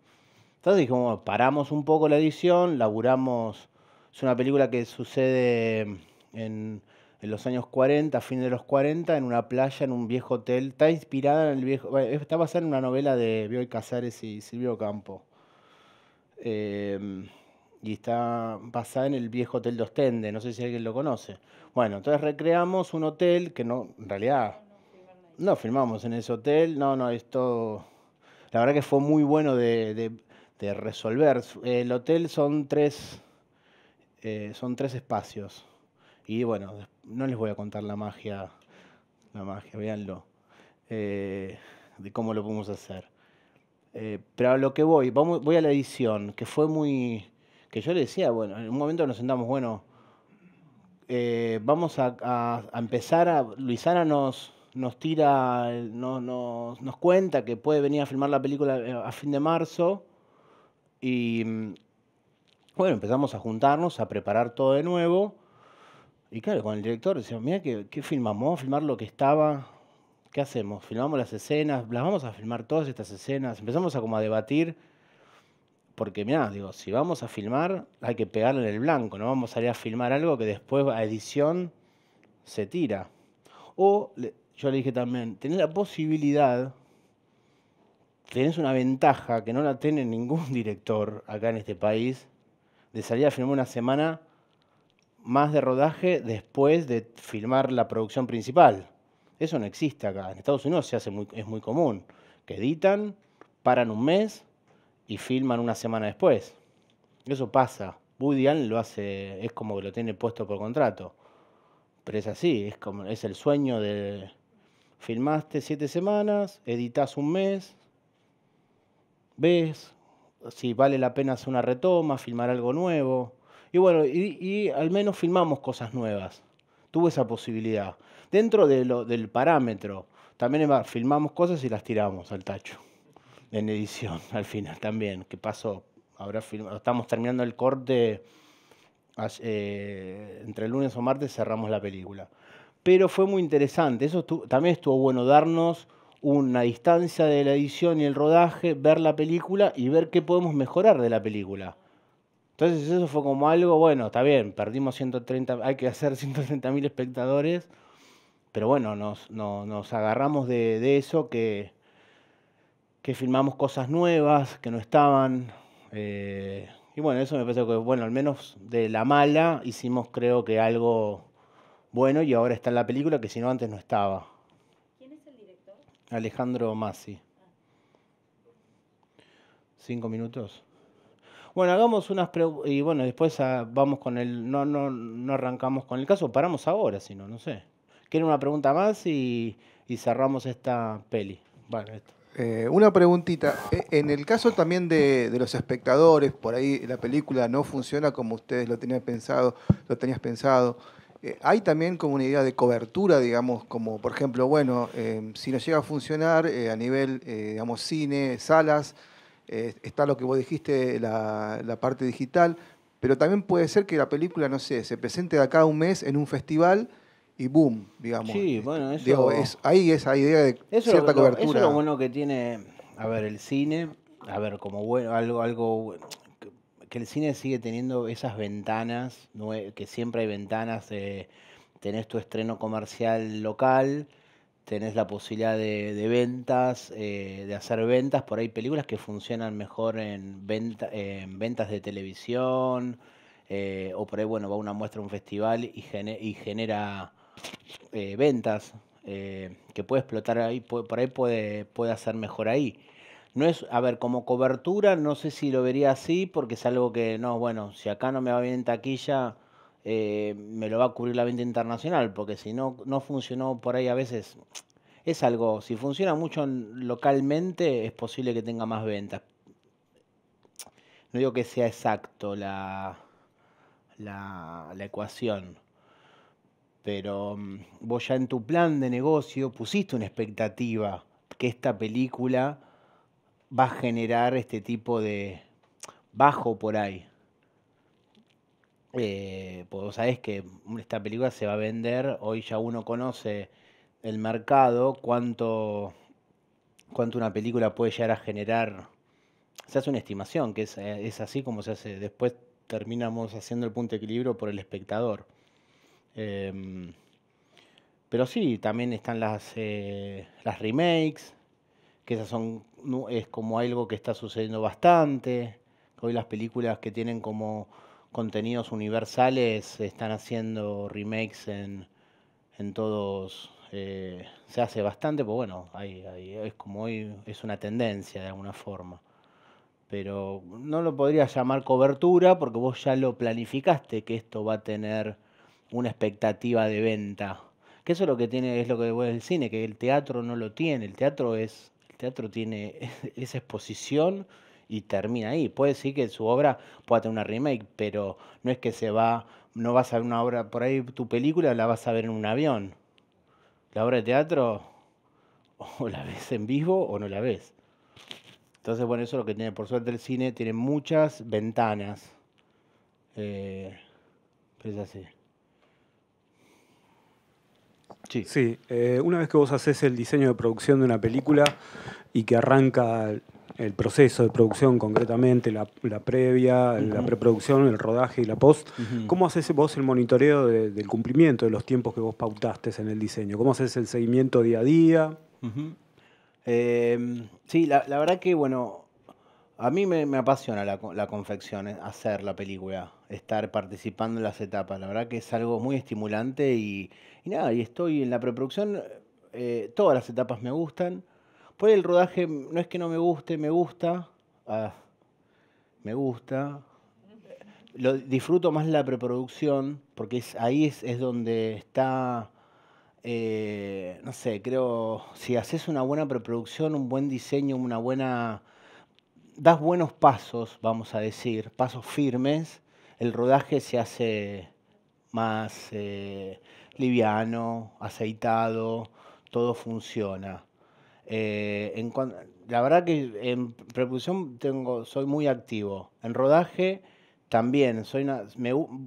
Entonces dijimos, paramos un poco la edición, laburamos, es una película que sucede en, los años 40, fin de los 40, en una playa, en un viejo hotel, está inspirada en el viejo, eh, está basada en una novela de Bioy Casares y Silvio Campo Em, y está basada en el viejo hotel de Ostende, no sé si alguien lo conoce. Bueno, entonces recreamos un hotel que no, en realidad, no filmamos en ese hotel, no, no, esto, la verdad que fue muy bueno de, resolver. El hotel son tres, eh, son tres espacios y bueno, no les voy a contar la magia, la magia, véanlo, eh, de cómo lo podemos hacer. Eh, pero a lo que voy, vamos, voy a la edición, que fue muy. que yo le decía, bueno, en un momento nos sentamos, bueno, eh, vamos a, empezar a. Luisana nos, nos tira, nos cuenta que puede venir a filmar la película eh, a fin de marzo. Y bueno, empezamos a juntarnos, a preparar todo de nuevo. Y claro, con el director decíamos, mira, qué que filmamos? filmar lo que estaba ¿Qué hacemos? ¿Filmamos las escenas? ¿Las vamos a filmar todas estas escenas? Empezamos a como a debatir. Porque mirá, digo, si vamos a filmar, hay que pegarle en el blanco, no vamos a salir a filmar algo que después a edición se tira. O yo le dije también, tenés la posibilidad, tenés una ventaja que no la tiene ningún director acá en este país, de salir a filmar una semana más de rodaje después de filmar la producción principal. Eso no existe acá. En Estados Unidos es muy común, que editan, paran un mes y filman una semana después. Eso pasa. Woody Allen lo hace, es como que lo tiene puesto por contrato. Pero es así, es, como, es el sueño de... Filmaste siete semanas, editas un mes, ves si vale la pena hacer una retoma, filmar algo nuevo. Y bueno, y al menos filmamos cosas nuevas. Tuve esa posibilidad dentro de lo, del parámetro. También filmamos cosas y las tiramos al tacho, en edición, al final también, ¿Qué pasó. Ahora estamos terminando el corte, eh, entre lunes o martes cerramos la película. Pero fue muy interesante, eso también estuvo bueno darnos una distancia de la edición y el rodaje, ver la película y ver qué podemos mejorar de la película. Entonces eso fue como algo, bueno, está bien, perdimos 130, hay que hacer 130 mil espectadores, pero bueno, nos, agarramos de, eso, que, filmamos cosas nuevas que no estaban. Eh, y bueno, eso me parece que, bueno, al menos de la mala hicimos creo que algo bueno y ahora está en la película que si no antes no estaba. ¿Quién es el director? Alejandro Masi. Cinco minutos. Bueno, hagamos unas preguntas y bueno, después ah, vamos con el... No, no, no arrancamos con el caso, paramos ahora, si no, no sé. ¿Quieren una pregunta más y, cerramos esta peli? Eh, una preguntita. Eh, en el caso también de, los espectadores, por ahí la película no funciona como ustedes lo tenían pensado, lo tenías pensado. Eh, hay también como una idea de cobertura, digamos, como por ejemplo, bueno, si no llega a funcionar a nivel, digamos, cine, salas, está lo que vos dijiste, la, la parte digital, pero también puede ser que la película, no sé, se presente de acá a un mes en un festival y boom, digamos. Sí, bueno, eso. Digo, es, ahí esa idea de cierta cobertura. Eso es lo bueno que tiene, a ver, el cine, a ver, como bueno, algo, algo que el cine sigue teniendo esas ventanas, que siempre hay ventanas, tenés tu estreno comercial local, tenés la posibilidad de, ventas, eh, de hacer ventas, por ahí películas que funcionan mejor en, ventas de televisión, eh, o por ahí, bueno, va una muestra a un festival y, y genera eh, ventas, eh, que puede explotar ahí, puede, por ahí puede, puede hacer mejor ahí. No es, a ver, como cobertura, no sé si lo vería así, porque es algo que, no, bueno, si acá no me va bien taquilla, eh, me lo va a cubrir la venta internacional, porque si no, no funcionó por ahí a veces, es algo, si funciona mucho localmente, es posible que tenga más ventas. No digo que sea exacto la, la, la ecuación, pero mm, vos ya en tu plan de negocio pusiste una expectativa que esta película va a generar este tipo de bajo por ahí. Eh, pues vos sabés que esta película se va a vender, hoy ya uno conoce el mercado, cuánto, una película puede llegar a generar. Se hace una estimación, que es, eh, es así como se hace. Después terminamos haciendo el punto de equilibrio por el espectador. Em, pero sí, también están las, eh, las remakes, que esas son, es como algo que está sucediendo bastante. Hoy las películas que tienen como contenidos universales están haciendo remakes en, en todos. Eh, se hace bastante, pues bueno, es como hoy, es una tendencia de alguna forma. Pero no lo podría llamar cobertura porque vos ya lo planificaste que esto va a tener una expectativa de venta. Que eso es lo que tiene, es lo que el cine, que el teatro no lo tiene. El teatro es, el teatro tiene esa exposición y termina ahí. Puede decir que su obra pueda tener una remake, pero no es que se va, no vas a ver una obra, por ahí tu película la vas a ver en un avión. La obra de teatro o la ves en vivo o no la ves. Entonces, bueno, eso es lo que tiene. Por suerte el cine tiene muchas ventanas. Eh, es así. Sí, eh, una vez que vos haces el diseño de producción de una película y que arranca el proceso de producción concretamente, la, previa, la preproducción, el rodaje y la post. ¿Cómo haces vos el monitoreo del cumplimiento de los tiempos que vos pautaste en el diseño? ¿Cómo haces el seguimiento día a día? Em, sí, la, verdad que, bueno, a mí me, apasiona la, confección, eh, hacer la película, estar participando en las etapas. La verdad que es algo muy estimulante y y nada, y estoy en la preproducción, eh, todas las etapas me gustan. Por el rodaje no es que no me guste, me gusta. Ah, me gusta. Lo, disfruto más la preproducción, porque es, ahí es, donde está, eh, no sé, creo, si haces una buena preproducción, un buen diseño, una buena... Das buenos pasos, vamos a decir, pasos firmes, el rodaje se hace más... Eh, liviano, aceitado, todo funciona. Eh, en la verdad que en preposición tengo, soy muy activo. En rodaje también, soy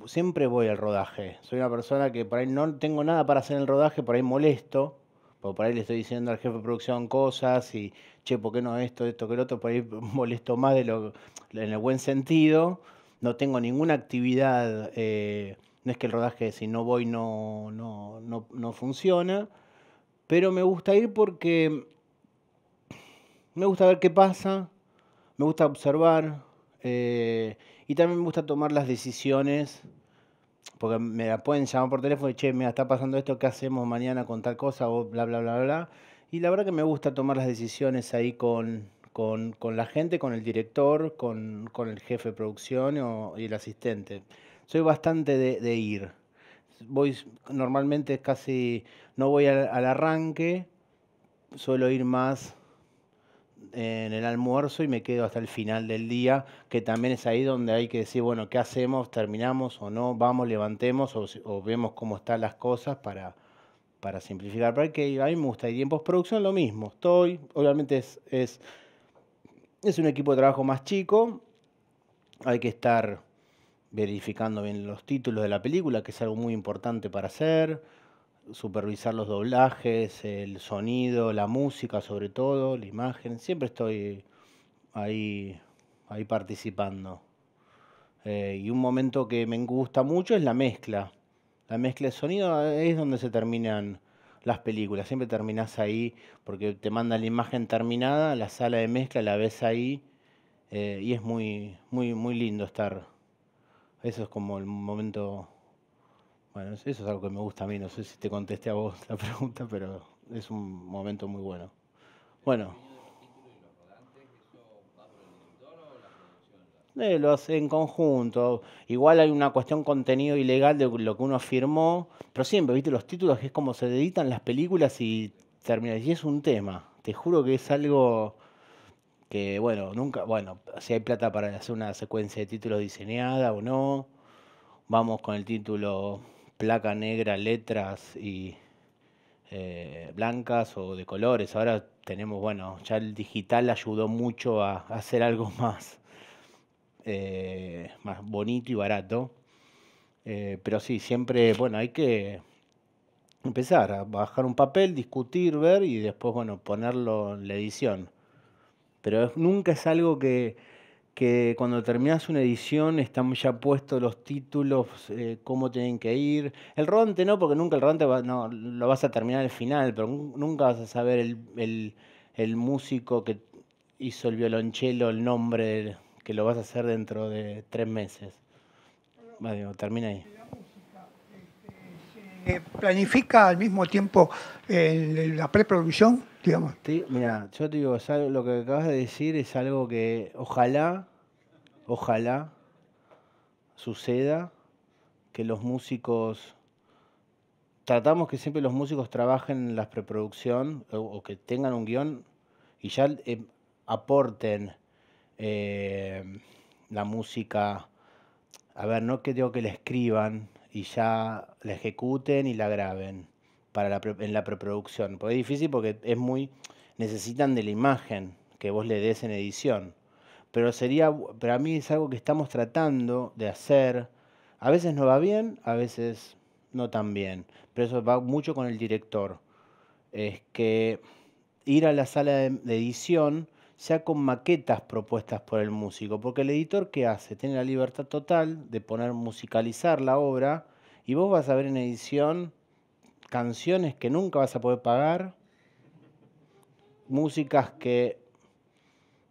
siempre voy al rodaje. Soy una persona que por ahí no tengo nada para hacer en el rodaje, por ahí molesto, porque por ahí le estoy diciendo al jefe de producción cosas y, che, ¿por qué no esto, esto, que lo otro? Por ahí molesto más de lo, en el buen sentido. No tengo ninguna actividad eh, no es que el rodaje, si no voy, no, funciona. Pero me gusta ir porque me gusta ver qué pasa, me gusta observar eh, y también me gusta tomar las decisiones porque me la pueden llamar por teléfono y che, me está pasando esto, ¿qué hacemos mañana con tal cosa? O bla, bla, bla, bla. Y la verdad que me gusta tomar las decisiones ahí con, la gente, con el director, con, el jefe de producción y el asistente soy bastante de, ir. Voy normalmente casi, no voy al, arranque, suelo ir más en el almuerzo y me quedo hasta el final del día, que también es ahí donde hay que decir, bueno, ¿qué hacemos? ¿Terminamos o no? ¿Vamos, levantemos o, vemos cómo están las cosas para, para simplificar? Porque a mí me gusta. Y en postproducción lo mismo. Estoy, obviamente es, es, es un equipo de trabajo más chico, hay que estar verificando bien los títulos de la película, que es algo muy importante para hacer, supervisar los doblajes, el sonido, la música sobre todo, la imagen, siempre estoy ahí, ahí participando. Eh, y un momento que me gusta mucho es la mezcla. La mezcla de sonido eh, es donde se terminan las películas, siempre terminas ahí porque te mandan la imagen terminada, la sala de mezcla la ves ahí eh, y es muy, muy, muy lindo estar eso es como el momento. Bueno, eso es algo que me gusta a mí. No sé si te contesté a vos la pregunta, pero es un momento muy bueno. Bueno. Eh, lo hace en conjunto. Igual hay una cuestión contenido ilegal de lo que uno afirmó. pero siempre, viste, los títulos que es como se editan las películas y termina. Y es un tema. Te juro que es algo que bueno, nunca, bueno, si hay plata para hacer una secuencia de títulos diseñada o no, vamos con el título placa negra, letras y eh, blancas o de colores. Ahora tenemos, bueno, ya el digital ayudó mucho a, hacer algo más, eh, más bonito y barato. Eh, pero sí, siempre, bueno, hay que empezar a bajar un papel, discutir, ver y después, bueno, ponerlo en la edición. Pero nunca es algo que, cuando terminas una edición están ya puestos los títulos, eh, cómo tienen que ir. El rodante no, porque nunca el rodante lo vas a terminar al final, pero nunca vas a saber el, músico que hizo el violonchelo, el nombre que lo vas a hacer dentro de tres meses. Vale, termina ahí. Este, planifica al mismo tiempo eh, la preproducción? mira, yo te digo, lo que acabas de decir es algo que ojalá, ojalá suceda, que los músicos tratamos que siempre los músicos trabajen en la preproducción o, que tengan un guión y ya eh, aporten eh, la música. A ver, no que digo que la escriban y ya la ejecuten y la graben para en la preproducción. Porque es difícil porque es muy. necesitan de la imagen que vos le des en edición. Pero sería, para mí es algo que estamos tratando de hacer. A veces no va bien, a veces no tan bien. Pero eso va mucho con el director. Es que ir a la sala de, edición sea con maquetas propuestas por el músico, porque el editor ¿qué hace tiene la libertad total de poner musicalizar la obra y vos vas a ver en edición canciones que nunca vas a poder pagar, músicas que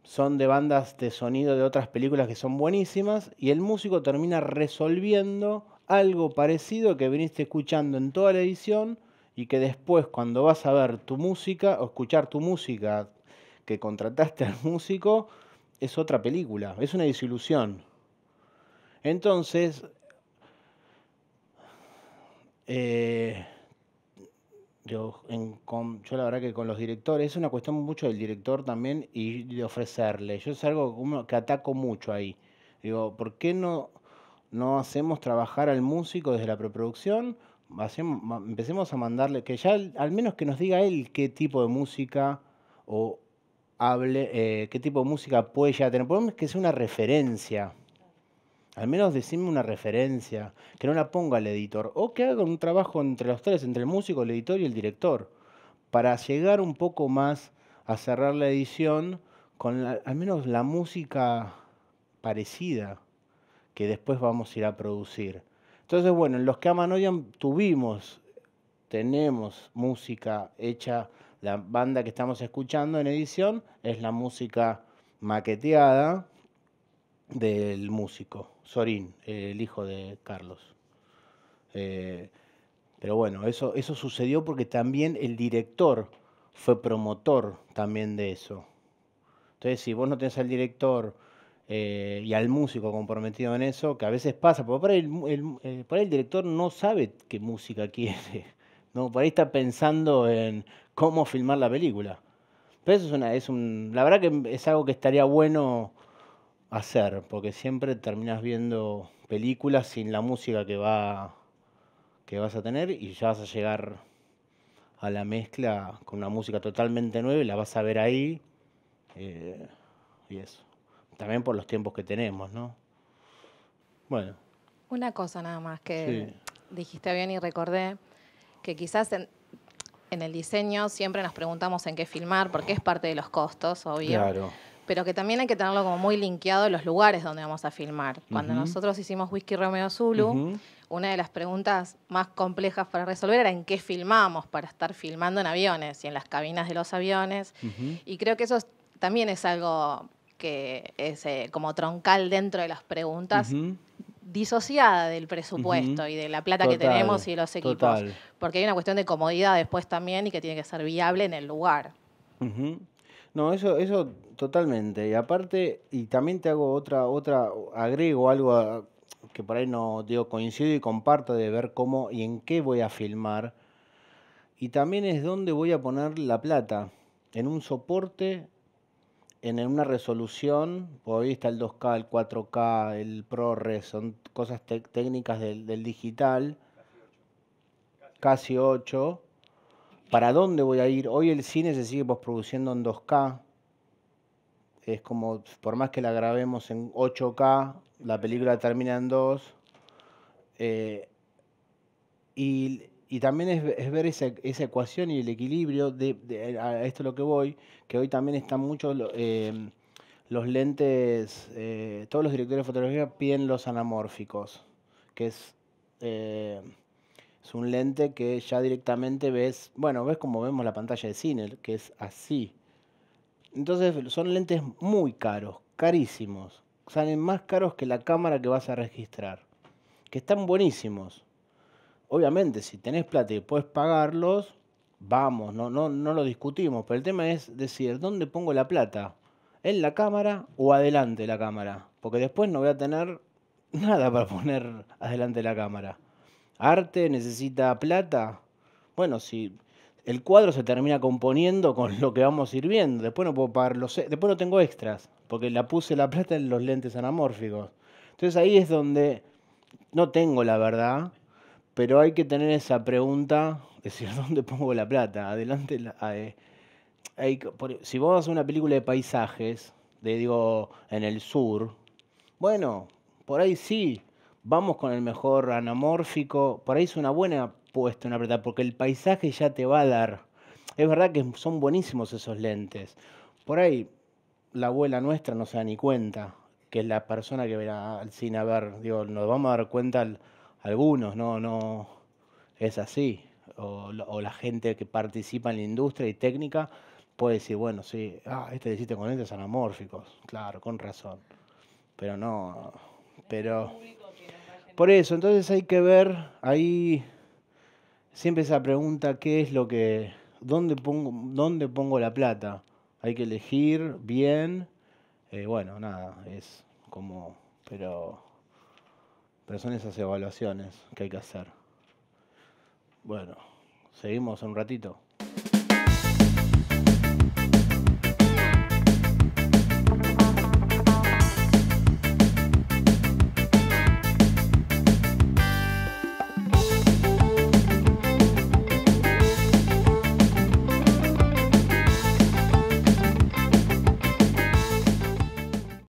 son de bandas de sonido de otras películas que son buenísimas y el músico termina resolviendo algo parecido que viniste escuchando en toda la edición y que después cuando vas a ver tu música o escuchar tu música que contrataste al músico es otra película, es una disilusión. Entonces, eh, yo, en, la verdad que con los directores, es una cuestión mucho del director también y de ofrecerle. Yo es algo que ataco mucho ahí. Digo, ¿por qué no, no hacemos trabajar al músico desde la preproducción? empecemos a mandarle, que ya al menos que nos diga él qué tipo de música o hable, eh, qué tipo de música puede ya tener. Podemos que sea una referencia. Al menos decime una referencia, que no la ponga el editor, o que haga un trabajo entre los tres, entre el músico, el editor y el director, para llegar un poco más a cerrar la edición con al menos la música parecida que después vamos a ir a producir. Entonces, bueno, en los que aman oyan tuvimos, tenemos música hecha, la banda que estamos escuchando en edición es la música maqueteada del músico. Sorín, el hijo de Carlos. Eh, pero bueno, eso, eso sucedió porque también el director fue promotor también de eso. Entonces, si vos no tenés al director eh, y al músico comprometido en eso, que a veces pasa, porque por ahí el, eh, director no sabe qué música quiere, ¿no? por ahí está pensando en cómo filmar la película. Pero eso es una, es la verdad que es algo que estaría bueno hacer, porque siempre terminas viendo películas sin la música que, va, que vas a tener y ya vas a llegar a la mezcla con una música totalmente nueva y la vas a ver ahí. Eh, y eso. También por los tiempos que tenemos, ¿no? Bueno. Una cosa nada más que dijiste bien y recordé, que quizás en, en, el diseño siempre nos preguntamos en qué filmar, porque es parte de los costos, obvio. Claro pero que también hay que tenerlo como muy linkeado los lugares donde vamos a filmar. Cuando nosotros hicimos Whisky Romeo Zulu, una de las preguntas más complejas para resolver era en qué filmamos para estar filmando en aviones y en las cabinas de los aviones. Y creo que eso también es algo que es eh, como troncal dentro de las preguntas disociada del presupuesto y de la plata que tenemos y de los equipos. Porque hay una cuestión de comodidad después también y que tiene que ser viable en el lugar. No, eso, eso totalmente. Y aparte, y también te hago otra, otra, agrego algo que por ahí no digo coincido y comparto de ver cómo y en qué voy a filmar. Y también es dónde voy a poner la plata. En un soporte, en una resolución, por está el 2K, el 4K, el ProRes, son cosas técnicas del, del digital. Casi 8. Casi 8 para dónde voy a ir. Hoy el cine se sigue produciendo en 2K. Es como, por más que la grabemos en 8K, la película termina en 2. Eh, y, también es, ver esa, ecuación y el equilibrio de, a esto es lo que voy, que hoy también están muchos eh, los lentes, eh, todos los directores de fotografía piden los anamórficos, que es es un lente que ya directamente ves, bueno, ves como vemos la pantalla de cine, que es así. Entonces son lentes muy caros, carísimos. Salen más caros que la cámara que vas a registrar. Que están buenísimos. Obviamente, si tenés plata y puedes pagarlos, vamos, no, no, no lo discutimos. Pero el tema es decir, ¿dónde pongo la plata? ¿En la cámara o adelante la cámara? Porque después no voy a tener nada para poner adelante la cámara. ¿Arte necesita plata? Bueno, si el cuadro se termina componiendo con lo que vamos sirviendo, después no puedo pagar los... E, después no tengo extras, porque la puse la plata en los lentes anamórficos. Entonces ahí es donde no tengo la verdad, pero hay que tener esa pregunta, decir, ¿dónde pongo la plata? Adelante, eh, si vos haces una película de paisajes, de digo, en el sur, bueno, por ahí sí, vamos con el mejor anamórfico, por ahí es una buena apuesta, una verdad, porque el paisaje ya te va a dar. Es verdad que son buenísimos esos lentes. Por ahí la abuela nuestra no se da ni cuenta, que es la persona que verá al cine a ver, digo, nos vamos a dar cuenta algunos, no, no es así. O, la gente que participa en la industria y técnica puede decir, bueno, sí, ah, este hiciste con lentes anamórficos, claro, con razón. Pero no, pero... Por eso, entonces hay que ver ahí siempre esa pregunta, ¿qué es lo que, dónde pongo, dónde pongo la plata? Hay que elegir bien. Eh, bueno, nada, es como, pero, pero son esas evaluaciones que hay que hacer. Bueno, seguimos un ratito.